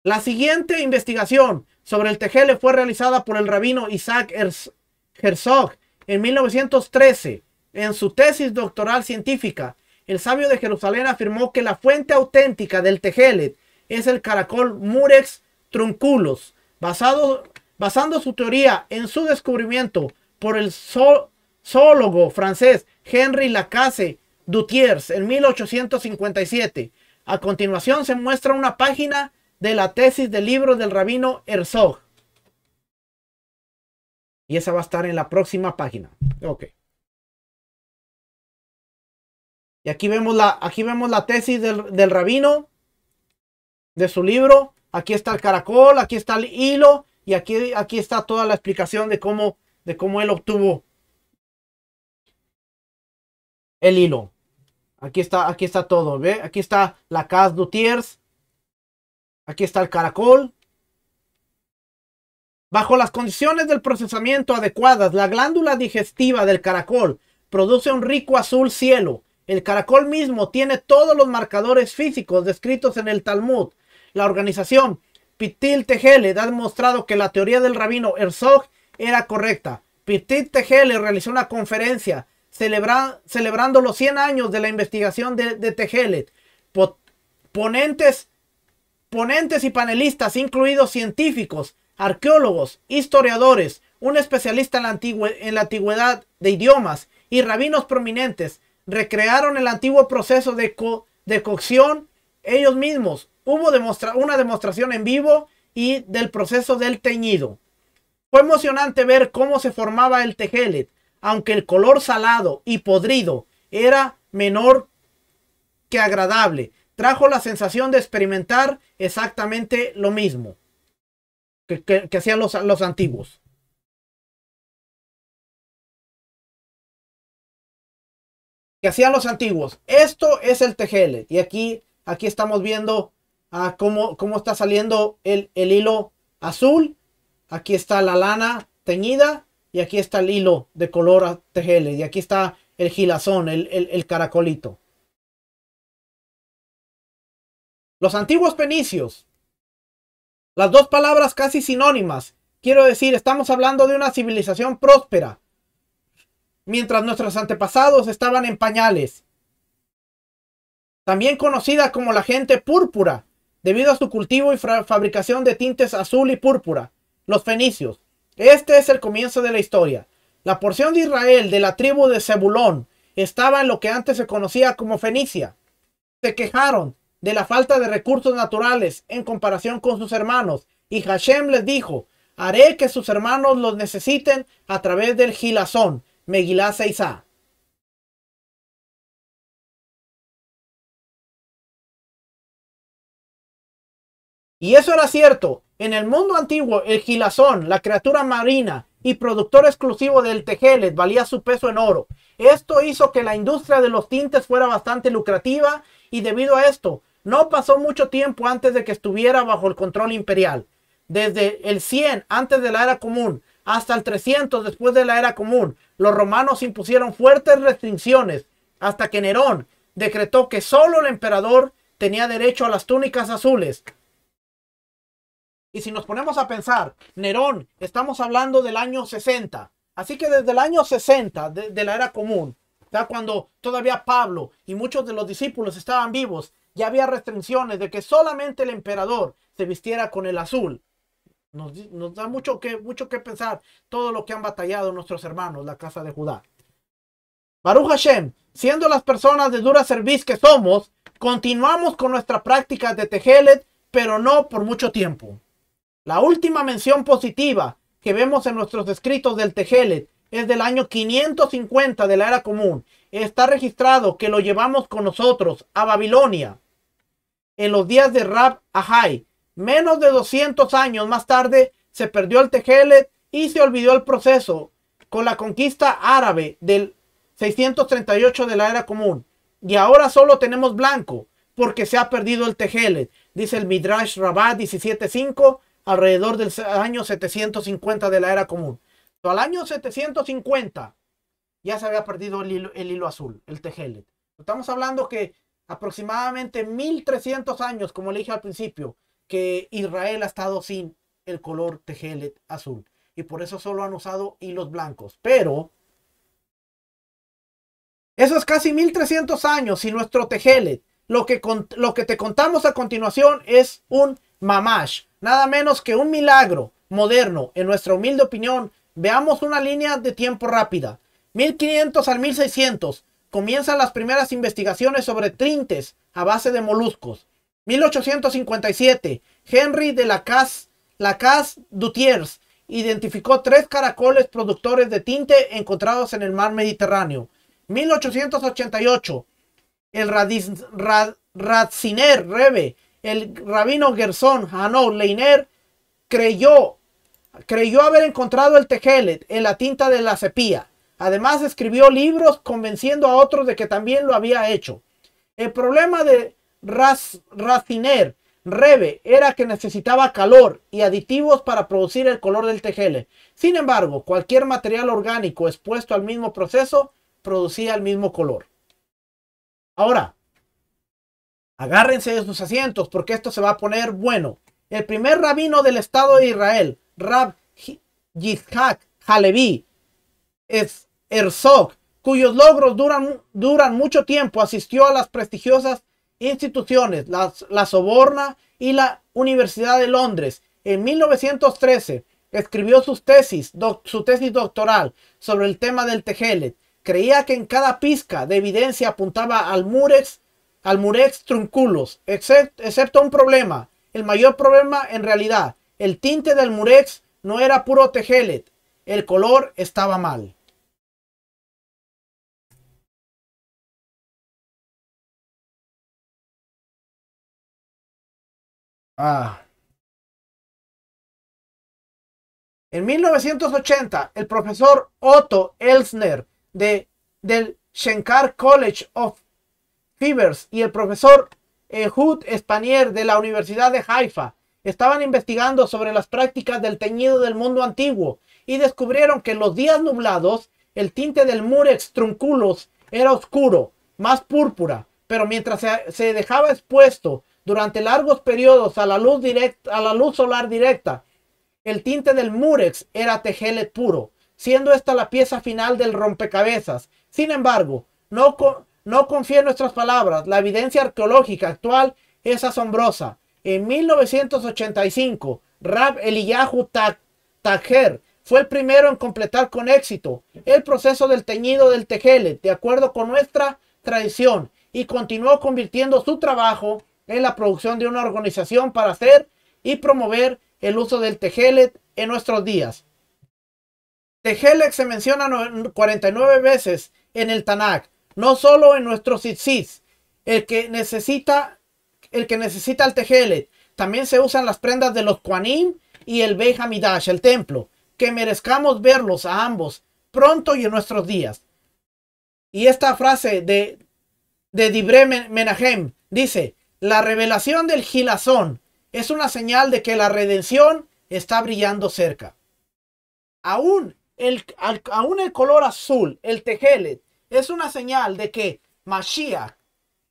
La siguiente investigación sobre el tejele fue realizada por el rabino Isaac Herzog en 1913 en su tesis doctoral científica, el sabio de Jerusalén afirmó que la fuente auténtica del Tejelet es el caracol Murex trunculus, basado, basando su teoría en su descubrimiento por el zoólogo francés Henry Lacasse Dutiers en 1857. A continuación se muestra una página de la tesis del libro del rabino Herzog. Y esa va a estar en la próxima página. Ok. Y aquí vemos la, aquí vemos la tesis del, rabino, de su libro. Aquí está el caracol, aquí está el hilo y aquí, aquí está toda la explicación de cómo, de cómo él obtuvo el hilo. Aquí está, aquí está todo, ¿ve? Aquí está la Cas dutiers, Aquí está el caracol. Bajo las condiciones del procesamiento adecuadas, la glándula digestiva del caracol produce un rico azul cielo el caracol mismo tiene todos los marcadores físicos descritos en el Talmud. La organización Pitil Tejelet ha demostrado que la teoría del rabino Herzog era correcta. Pitil Tejelet realizó una conferencia celebrando los 100 años de la investigación de, de ponentes, ponentes y panelistas, incluidos científicos, arqueólogos, historiadores, un especialista en la antigüedad de idiomas y rabinos prominentes, recrearon el antiguo proceso de, cocción ellos mismos. Hubo una demostración en vivo y del proceso del teñido. Fue emocionante ver cómo se formaba el tejelet, aunque el color salado y podrido era menor que agradable. Trajo la sensación de experimentar exactamente lo mismo que, hacían los antiguos. que hacían los antiguos. Esto es el tejel. Y aquí, aquí estamos viendo ah, cómo, cómo, está saliendo el, hilo azul. Aquí está la lana teñida y aquí está el hilo de color tejel. Y aquí está el gilazón, el, caracolito. Los antiguos penicios. Las dos palabras casi sinónimas. Quiero decir, estamos hablando de una civilización próspera, mientras nuestros antepasados estaban en pañales. También conocida como la gente púrpura, debido a su cultivo y fabricación de tintes azul y púrpura, los fenicios. Este es el comienzo de la historia. La porción de Israel de la tribu de Zebulón estaba en lo que antes se conocía como Fenicia. Se quejaron de la falta de recursos naturales en comparación con sus hermanos, y Hashem les dijo, haré que sus hermanos los necesiten a través del gilazón, Megilá 6a. Y eso era cierto. En el mundo antiguo, el gilazón, la criatura marina y productor exclusivo del tejeles, valía su peso en oro. Esto hizo que la industria de los tintes fuera bastante lucrativa y debido a esto, no pasó mucho tiempo antes de que estuviera bajo el control imperial. Desde el 100 antes de la era común hasta el 300 después de la era común, los romanos impusieron fuertes restricciones hasta que Nerón decretó que solo el emperador tenía derecho a las túnicas azules. Y si nos ponemos a pensar, Nerón, estamos hablando del año 60. Así que desde el año 60 de, la era común, cuando todavía Pablo y muchos de los discípulos estaban vivos, ya había restricciones de que solamente el emperador se vistiera con el azul. Nos, da mucho que, mucho que pensar todo lo que han batallado nuestros hermanos, la casa de Judá. Baruch Hashem, siendo las personas de dura serviz que somos, continuamos con nuestra práctica de Tejelet, pero no por mucho tiempo. La última mención positiva que vemos en nuestros escritos del Tejelet es del año 550 de la era común. Está registrado que lo llevamos con nosotros a Babilonia en los días de Rab Ahai, Menos de 200 años más tarde se perdió el Tejelet y se olvidó el proceso con la conquista árabe del 638 de la era común. Y ahora solo tenemos blanco porque se ha perdido el Tejelet, dice el Midrash Rabbah 17.5 alrededor del año 750 de la era común. al año 750 ya se había perdido el hilo, el hilo azul, el Tejelet. Estamos hablando que aproximadamente 1300 años, como le dije al principio, que Israel ha estado sin el color tejelet azul. Y por eso solo han usado hilos blancos. Pero eso es casi 1300 años y nuestro tejelet, lo que, lo que te contamos a continuación es un mamash, nada menos que un milagro moderno, en nuestra humilde opinión. Veamos una línea de tiempo rápida. 1500 al 1600 comienzan las primeras investigaciones sobre trintes a base de moluscos. 1857, Henry de La Lacasse Dutiers identificó tres caracoles productores de tinte encontrados en el mar Mediterráneo. 1888, el Rad, el rabino Gerson Hanau Leiner, creyó, creyó haber encontrado el tejelet en la tinta de la cepilla. Además escribió libros convenciendo a otros de que también lo había hecho. El problema de ras, raciner, Rebe era que necesitaba calor y aditivos para producir el color del tejele. Sin embargo, cualquier material orgánico expuesto al mismo proceso producía el mismo color. Ahora, agárrense de sus asientos porque esto se va a poner bueno. El primer rabino del Estado de Israel, Rab Yitzhak Halevi, es Herzog, cuyos logros duran mucho tiempo, asistió a las prestigiosas instituciones, la, la Soborna y la Universidad de Londres. En 1913 escribió sus tesis, su tesis doctoral sobre el tema del tejelet. Creía que en cada pizca de evidencia apuntaba al murex, al murex trunculos excepto un problema. El mayor problema en realidad, el tinte del murex no era puro tejelet. El color estaba mal. Ah. En 1980, el profesor Otto Elsner de, del Shenkar College of Fevers y el profesor Ehud Spanier de la Universidad de Haifa estaban investigando sobre las prácticas del teñido del mundo antiguo y descubrieron que en los días nublados el tinte del murex trunculus era oscuro, más púrpura, pero mientras se dejaba expuesto durante largos periodos a la luz, directa, la luz solar directa. El tinte del Murex era tejele puro, siendo esta la pieza final del rompecabezas. Sin embargo, no, no en nuestras palabras, la evidencia arqueológica actual es asombrosa. En 1985, Rab Eliyahu Tagher fue el primero en completar con éxito el proceso del teñido del tejele, de acuerdo con nuestra tradición, y continuó convirtiendo su trabajo en la producción de una organización para hacer y promover el uso del tejelet en nuestros días. tejelet se menciona 49 veces en el Tanakh, no solo en nuestros tzitzis. El que necesita el que necesita el tejelet, también se usan las prendas de los Kuanim y el Beit Hamidash, el templo, que merezcamos verlos a ambos pronto y en nuestros días. Y esta frase de de Dibre Menahem dice, la revelación del gilazón es una señal de que la redención está brillando cerca. Aún el, color azul, el tejelet, es una señal de que Mashiach,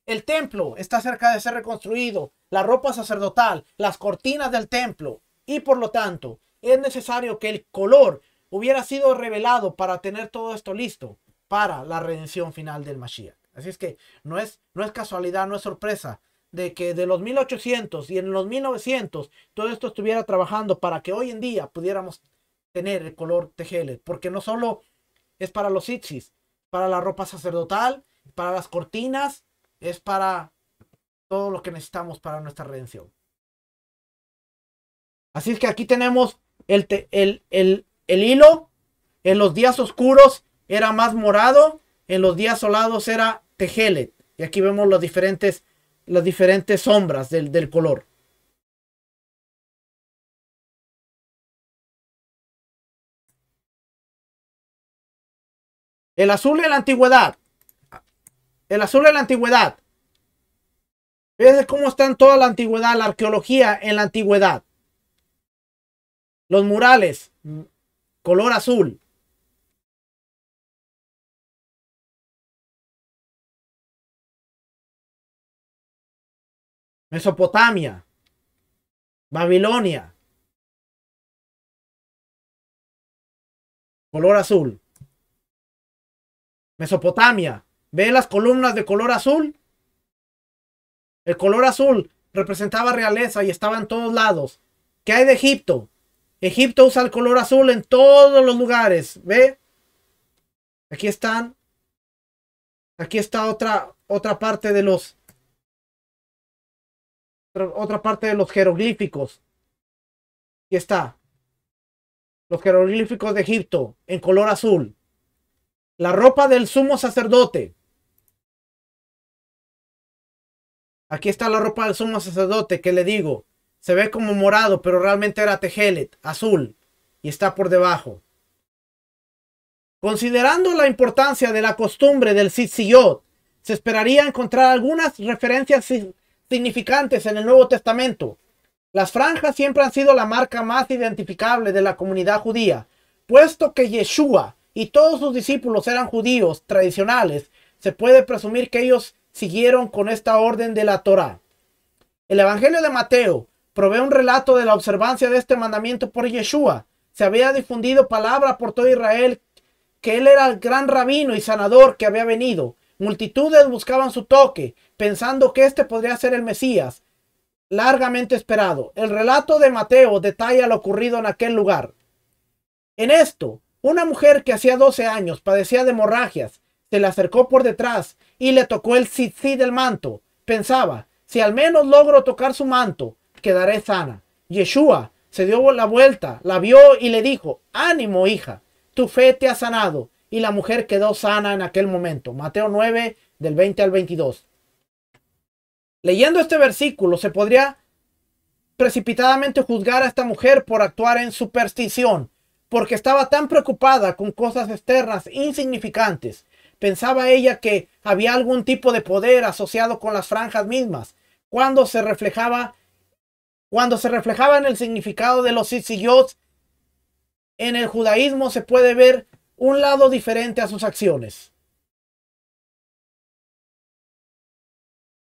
el templo, está cerca de ser reconstruido, la ropa sacerdotal, las cortinas del templo, y por lo tanto, es necesario que el color hubiera sido revelado para tener todo esto listo para la redención final del Mashiach. Así es que no no es casualidad, no es sorpresa de que de los 1800 y en los 1900 todo esto estuviera trabajando para que hoy en día pudiéramos tener el color tejelet, porque no solo es para los Itzis. para la ropa sacerdotal, para las cortinas, es para todo lo que necesitamos para nuestra redención. Así es que aquí tenemos el, el, el, hilo, en los días oscuros era más morado, en los días solados era tejelet Y aquí vemos los diferentes las diferentes sombras del, del color. El azul de la antigüedad. El azul de la antigüedad. ves cómo está en toda la antigüedad, la arqueología en la antigüedad. Los murales, mm, color azul. Mesopotamia, Babilonia, color azul. Mesopotamia, ve las columnas de color azul. El color azul representaba realeza y estaba en todos lados. ¿Qué hay de Egipto? Egipto usa el color azul en todos los lugares. ¿Ve? Aquí están. Aquí está otra, otra parte de los otra parte de los jeroglíficos. Aquí está. Los jeroglíficos de Egipto en color azul. La ropa del sumo sacerdote. Aquí está la ropa del sumo sacerdote que le digo. Se ve como morado, pero realmente era tejelet, azul, y está por debajo. Considerando la importancia de la costumbre del Sitsiyot, se esperaría encontrar algunas referencias significantes en el Nuevo Testamento. Las franjas siempre han sido la marca más identificable de la comunidad judía, puesto que Yeshua y todos sus discípulos eran judíos tradicionales, se puede presumir que ellos siguieron con esta orden de la Torá. El Evangelio de Mateo provee un relato de la observancia de este mandamiento por Yeshua. Se había difundido palabra por todo Israel que él era el gran rabino y sanador que había venido Multitudes buscaban su toque, pensando que este podría ser el Mesías, largamente esperado. El relato de Mateo detalla lo ocurrido en aquel lugar. En esto, una mujer que hacía 12 años padecía de hemorragias, se le acercó por detrás y le tocó el zitzi del manto. Pensaba, si al menos logro tocar su manto, quedaré sana. Yeshua se dio la vuelta, la vio y le dijo, ánimo hija, tu fe te ha sanado y la mujer quedó sana en aquel momento. Mateo 9, del 20 al 22. Leyendo este versículo se podría precipitadamente juzgar a esta mujer por actuar en superstición, porque estaba tan preocupada con cosas externas insignificantes. Pensaba ella que había algún tipo de poder asociado con las franjas mismas, cuando se reflejaba cuando se reflejaba en el significado de los sillot en el judaísmo se puede ver un lado diferente a sus acciones.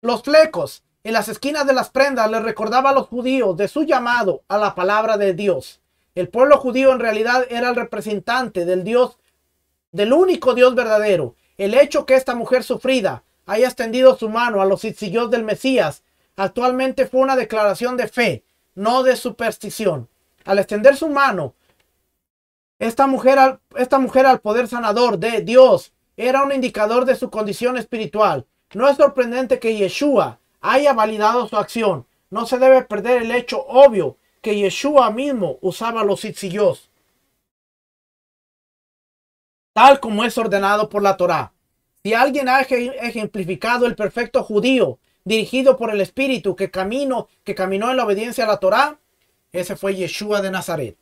Los flecos en las esquinas de las prendas les recordaba a los judíos de su llamado a la palabra de Dios. El pueblo judío en realidad era el representante del Dios, del único Dios verdadero. El hecho que esta mujer sufrida haya extendido su mano a los cicillos del Mesías actualmente fue una declaración de fe, no de superstición. Al extender su mano, esta mujer, al, esta mujer al poder sanador de Dios era un indicador de su condición espiritual. No es sorprendente que Yeshua haya validado su acción. No se debe perder el hecho obvio que Yeshua mismo usaba los sillillos, tal como es ordenado por la Torá. Si alguien ha ejemplificado el perfecto judío dirigido por el Espíritu que, camino, que caminó en la obediencia a la Torá, ese fue Yeshua de Nazaret.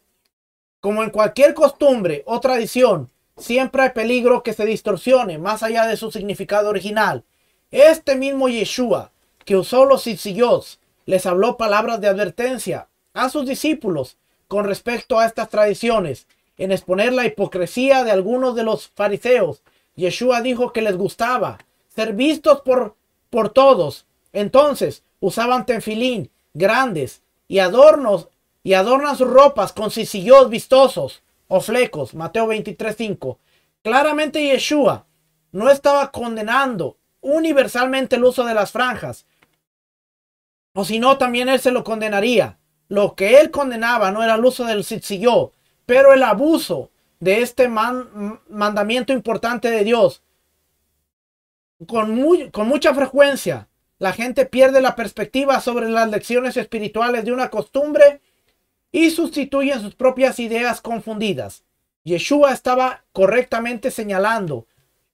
Como en cualquier costumbre o tradición, siempre hay peligro que se distorsione más allá de su significado original. Este mismo Yeshua, que usó los Dios, les habló palabras de advertencia a sus discípulos con respecto a estas tradiciones, en exponer la hipocresía de algunos de los fariseos. Yeshua dijo que les gustaba ser vistos por, por todos. Entonces usaban tenfilín grandes y adornos y adornan sus ropas con sillillos vistosos o flecos. Mateo 23:5. Claramente Yeshua no estaba condenando universalmente el uso de las franjas. O si no, también él se lo condenaría. Lo que él condenaba no era el uso del sillillo, pero el abuso de este mandamiento importante de Dios. con mucha frecuencia, la gente pierde la perspectiva sobre las lecciones espirituales de una costumbre y sustituyen sus propias ideas confundidas. Yeshua estaba correctamente señalando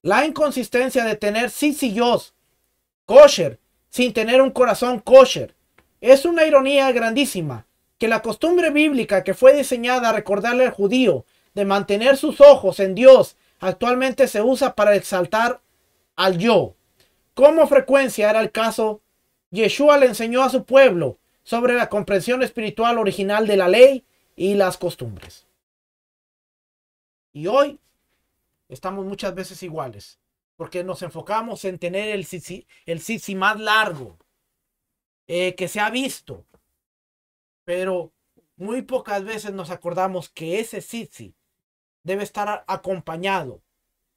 la inconsistencia de tener yo, kosher sin tener un corazón kosher. Es una ironía grandísima que la costumbre bíblica que fue diseñada a recordarle al judío de mantener sus ojos en Dios actualmente se usa para exaltar al yo. Como frecuencia era el caso, Yeshua le enseñó a su pueblo sobre la comprensión espiritual original de la ley y las costumbres. Y hoy estamos muchas veces iguales, porque nos enfocamos en tener el sisi, el sisi más largo eh, que se ha visto, pero muy pocas veces nos acordamos que ese sisi debe estar acompañado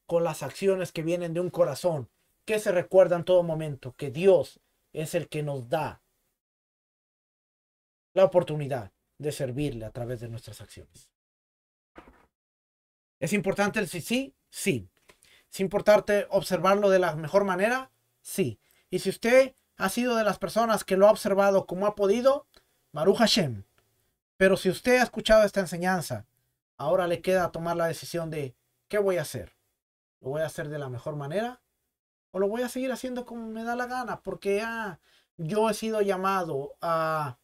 con las acciones que vienen de un corazón que se recuerda en todo momento que Dios es el que nos da la oportunidad de servirle a través de nuestras acciones. ¿Es importante el sí, sí? Sí. ¿Es importante observarlo de la mejor manera? Sí. Y si usted ha sido de las personas que lo ha observado como ha podido, Maru Hashem. Pero si usted ha escuchado esta enseñanza, ahora le queda tomar la decisión de qué voy a hacer. ¿Lo voy a hacer de la mejor manera? ¿O lo voy a seguir haciendo como me da la gana? Porque ah, yo he sido llamado a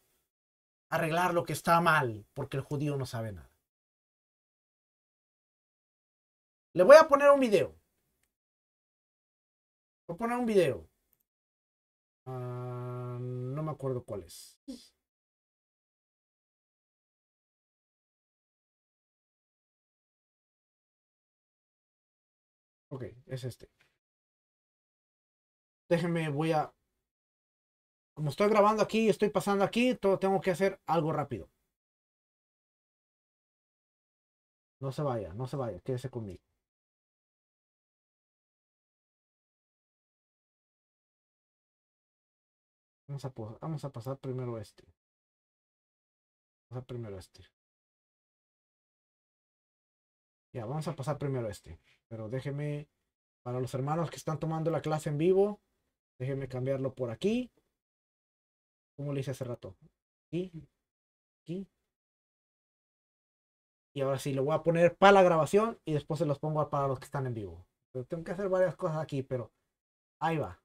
arreglar lo que está mal, porque el judío no sabe nada. Le voy a poner un video. Voy a poner un video. Ah, no me acuerdo cuál es. Ok, es este. Déjenme, voy a como estoy grabando aquí, y estoy pasando aquí, todo tengo que hacer algo rápido. No se vaya, no se vaya, quédese conmigo. Vamos a, pasar primero este. Vamos a pasar primero este. Ya, vamos a pasar primero este. Pero déjenme para los hermanos que están tomando la clase en vivo, déjenme cambiarlo por aquí como le hice hace rato. Aquí, aquí. Y ahora sí, lo voy a poner para la grabación y después se los pongo para los que están en vivo. Pero tengo que hacer varias cosas aquí, pero ahí va.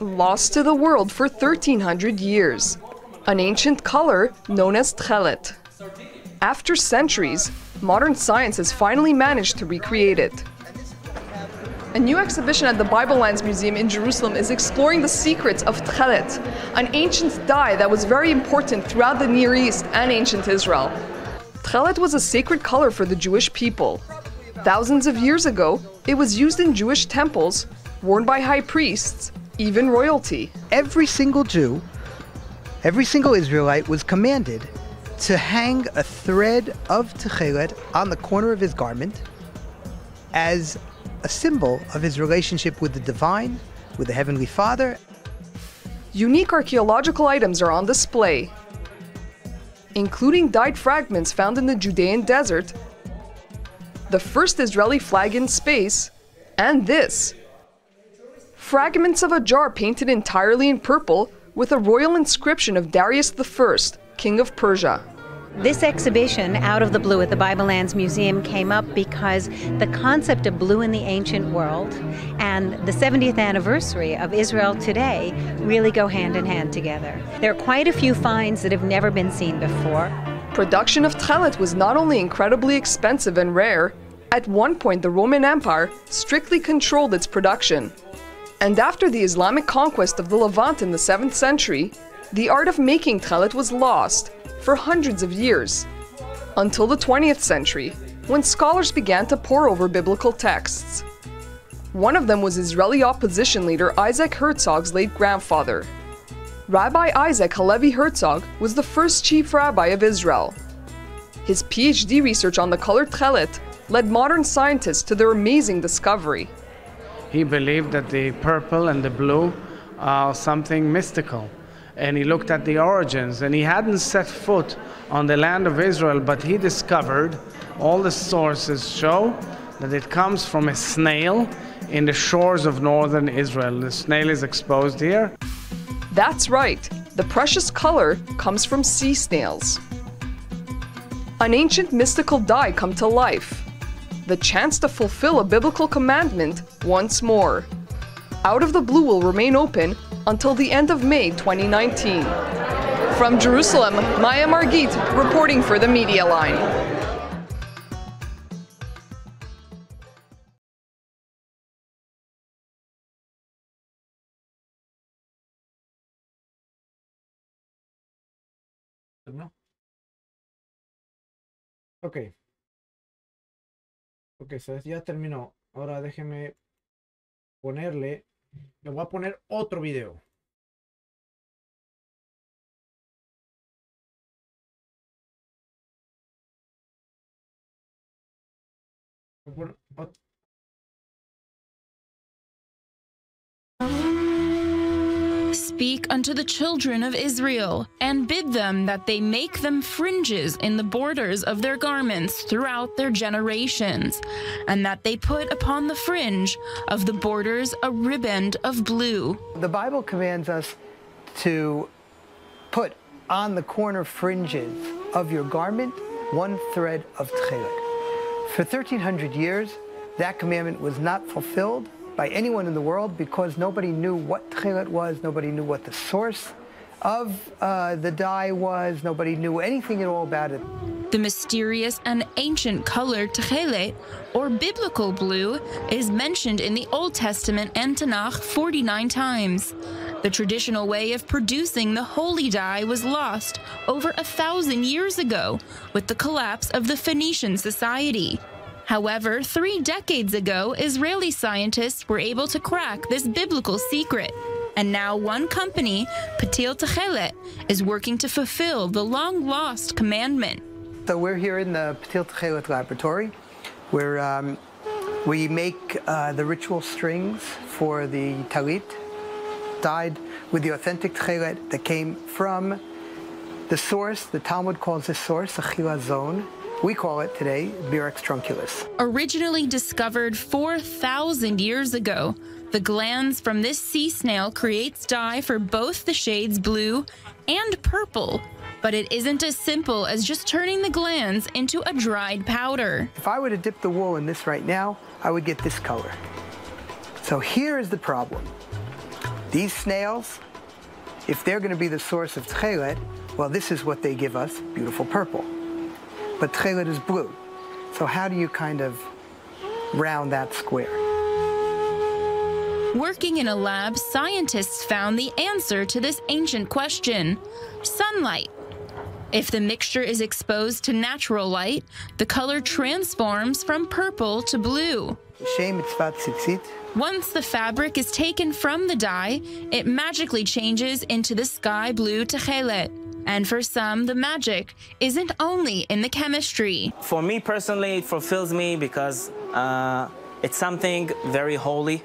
Lost to the world for 1300 years. An ancient color known as trellet. After centuries, modern science has finally managed to recreate it. A new exhibition at the Bible Lands Museum in Jerusalem is exploring the secrets of tchalet, an ancient dye that was very important throughout the Near East and ancient Israel. Tchalet was a sacred color for the Jewish people. Thousands of years ago, it was used in Jewish temples, worn by high priests, even royalty. Every single Jew, every single Israelite was commanded to hang a thread of tchelet on the corner of his garment as a symbol of his relationship with the divine, with the Heavenly Father. Unique archaeological items are on display, including dyed fragments found in the Judean desert, the first Israeli flag in space, and this fragments of a jar painted entirely in purple with a royal inscription of Darius I, King of Persia. This exhibition, Out of the Blue at the Bible Lands Museum, came up because the concept of blue in the ancient world and the 70th anniversary of Israel today really go hand in hand together. There are quite a few finds that have never been seen before. Production of Trelet was not only incredibly expensive and rare, at one point the Roman Empire strictly controlled its production. And after the Islamic conquest of the Levant in the 7th century, the art of making Trelet was lost for hundreds of years, until the 20th century, when scholars began to pore over biblical texts. One of them was Israeli opposition leader Isaac Herzog's late grandfather. Rabbi Isaac Halevi Herzog was the first chief rabbi of Israel. His PhD research on the color trelet led modern scientists to their amazing discovery. He believed that the purple and the blue are something mystical and he looked at the origins and he hadn't set foot on the land of Israel, but he discovered all the sources show that it comes from a snail in the shores of northern Israel. The snail is exposed here. That's right. The precious color comes from sea snails. An ancient mystical dye come to life. The chance to fulfill a biblical commandment once more. Out of the Blue will remain open until the end of May 2019. From Jerusalem, Maya Margit reporting for the Media Line. No? Ok. Ok, ¿sabes? ya terminó. Ahora déjeme ponerle Le voy a poner otro video. Speak unto the children of Israel, and bid them that they make them fringes in the borders of their garments throughout their generations, and that they put upon the fringe of the borders a riband of blue. The Bible commands us to put on the corner fringes of your garment one thread of tchilik. For 1,300 years, that commandment was not fulfilled by anyone in the world because nobody knew what Tchilet was, nobody knew what the source of uh, the dye was, nobody knew anything at all about it. The mysterious and ancient color Techele, or biblical blue, is mentioned in the Old Testament and Tanakh 49 times. The traditional way of producing the holy dye was lost over a thousand years ago with the collapse of the Phoenician society. However, three decades ago, Israeli scientists were able to crack this biblical secret. And now one company, Patil Techelet, is working to fulfill the long-lost commandment. So we're here in the Patil Techelet laboratory, where um, we make uh, the ritual strings for the talit, dyed with the authentic techelet that came from the source, the Talmud calls this source, the Chila zone, we call it today Murex trunculus. Originally discovered 4,000 years ago, the glands from this sea snail creates dye for both the shades blue and purple. But it isn't as simple as just turning the glands into a dried powder. If I were to dip the wool in this right now, I would get this color. So here is the problem. These snails, if they're going to be the source of tchelet, well, this is what they give us, beautiful purple but Tchelet is blue. So how do you kind of round that square? Working in a lab, scientists found the answer to this ancient question, sunlight. If the mixture is exposed to natural light, the color transforms from purple to blue. Once the fabric is taken from the dye, it magically changes into the sky blue techelet, and for some, the magic isn't only in the chemistry. For me personally, it fulfills me because uh, it's something very holy.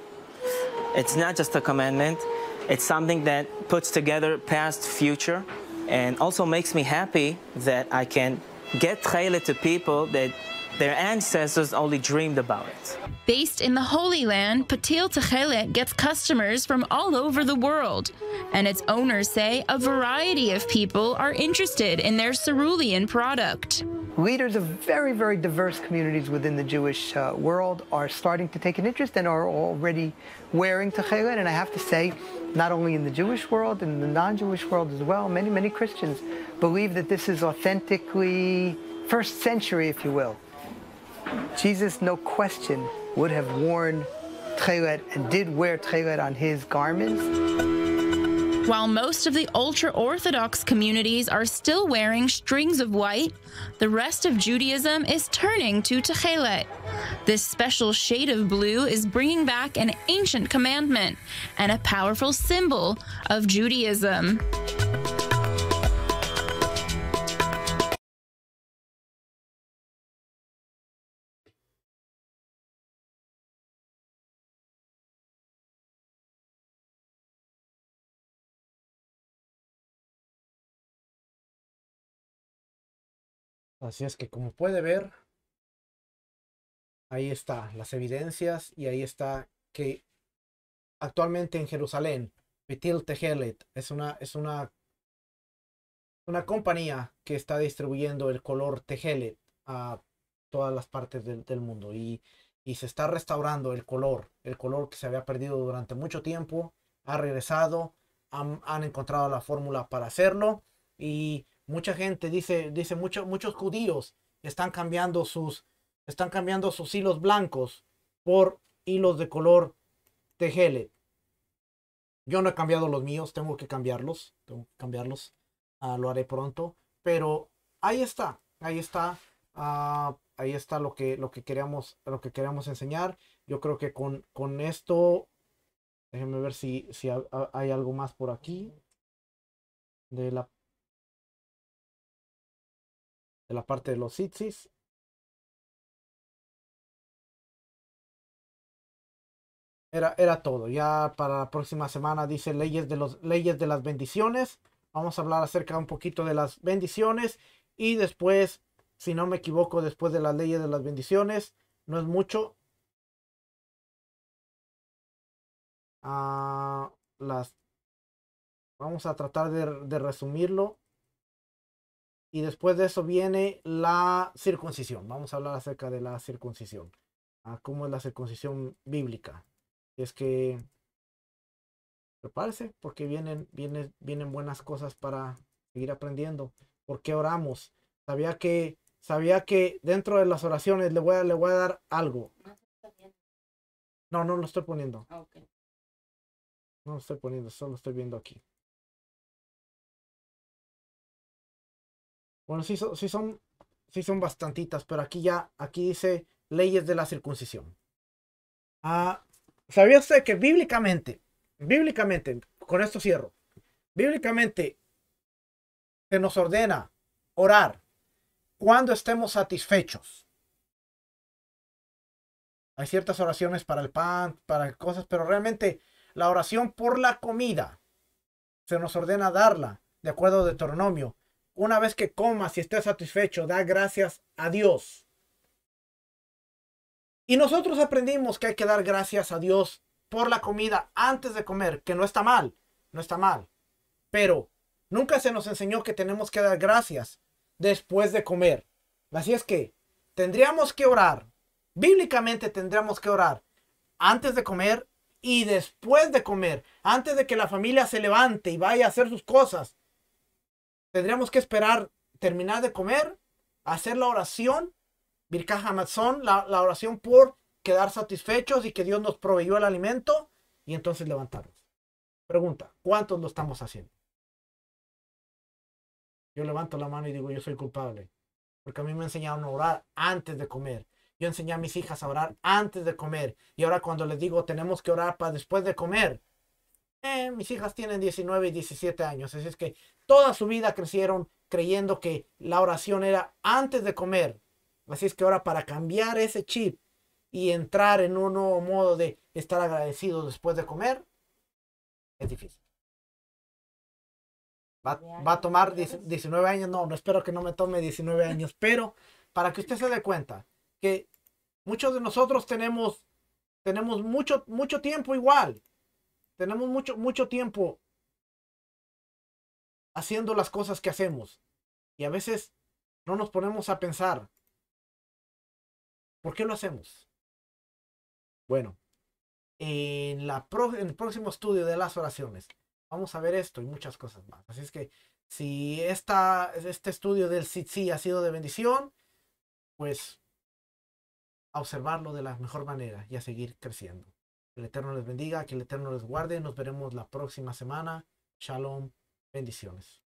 It's not just a commandment. It's something that puts together past, future, and also makes me happy that I can get Chayla to people that their ancestors only dreamed about it. Based in the Holy Land, Patil Techele gets customers from all over the world. And its owners say a variety of people are interested in their cerulean product. Leaders of very, very diverse communities within the Jewish uh, world are starting to take an interest and are already wearing techele. And I have to say, not only in the Jewish world, in the non-Jewish world as well, many, many Christians believe that this is authentically first century, if you will. Jesus, no question, would have worn Trelet and did wear Trelet on his garments. While most of the ultra Orthodox communities are still wearing strings of white, the rest of Judaism is turning to Techelet. This special shade of blue is bringing back an ancient commandment and a powerful symbol of Judaism. Así es que como puede ver, ahí están las evidencias y ahí está que actualmente en Jerusalén, Betil Tehelet es una, es una, una compañía que está distribuyendo el color Tehelet a todas las partes del, mundo y, y se está restaurando el color, el color que se había perdido durante mucho tiempo, ha regresado, han, han encontrado la fórmula para hacerlo y mucha gente dice, dice mucho, muchos judíos están cambiando sus, están cambiando sus hilos blancos por hilos de color tejele. Yo no he cambiado los míos, tengo que cambiarlos, tengo que cambiarlos, ah, lo haré pronto, pero ahí está, ahí está, ah, ahí está lo que, lo que queríamos, lo que queríamos enseñar. Yo creo que con, con esto, déjenme ver si, si hay algo más por aquí de la la parte de los itzis. Era, era todo. Ya para la próxima semana dice leyes de, los, leyes de las bendiciones. Vamos a hablar acerca un poquito de las bendiciones. Y después, si no me equivoco, después de las leyes de las bendiciones, no es mucho. Ah, las, vamos a tratar de resumirlo y después de eso viene la circuncisión. Vamos a hablar acerca de la circuncisión. ¿Cómo es la circuncisión bíblica? Es que prepárese porque vienen, vienen, vienen buenas cosas para seguir aprendiendo. ¿Por qué oramos? Sabía que, sabía que dentro de las oraciones le voy a, le voy a dar algo. No, no lo estoy poniendo. Ah, no lo estoy poniendo, solo estoy viendo aquí. Bueno, sí, son, sí, son, bastantitas, pero aquí ya, aquí dice leyes de la circuncisión. Ah, ¿Sabía usted que bíblicamente, bíblicamente, con esto cierro, bíblicamente se nos ordena orar cuando estemos satisfechos? Hay ciertas oraciones para el pan, para cosas, pero realmente la oración por la comida se nos ordena darla, de acuerdo a Deuteronomio, una vez que comas y estés satisfecho, da gracias a Dios. Y nosotros aprendimos que hay que dar gracias a Dios por la comida antes de comer, que no está mal, no está mal. Pero nunca se nos enseñó que tenemos que dar gracias después de comer. Así es que tendríamos que orar, bíblicamente tendríamos que orar antes de comer y después de comer, antes de que la familia se levante y vaya a hacer sus cosas tendríamos que esperar terminar de comer, hacer la oración, virca Hamazón, la, la oración por quedar satisfechos y que Dios nos proveyó el alimento y entonces levantarnos. Pregunta, ¿cuántos lo estamos haciendo? Yo levanto la mano y digo, yo soy culpable, porque a mí me enseñaron a orar antes de comer. Yo enseñé a mis hijas a orar antes de comer. Y ahora cuando les digo, tenemos que orar para después de comer, eh, mis hijas tienen 19 y 17 años, así es que toda su vida crecieron creyendo que la oración era antes de comer. Así es que ahora para cambiar ese chip y entrar en un nuevo modo de estar agradecido después de comer, es difícil. Va, a tomar 19 años, no, no espero que no me tome 19 años, pero para que usted se dé cuenta que muchos de nosotros tenemos, tenemos mucho, mucho tiempo igual tenemos mucho, mucho tiempo haciendo las cosas que hacemos. Y a veces no nos ponemos a pensar. ¿Por qué lo hacemos? Bueno, en, la el próximo estudio de las oraciones vamos a ver esto y muchas cosas más. Así es que si esta, este estudio del Sitsi ha sido de bendición, pues a observarlo de la mejor manera y a seguir creciendo. Que el Eterno les bendiga, que el Eterno les guarde. Nos veremos la próxima semana. Shalom. Bendiciones.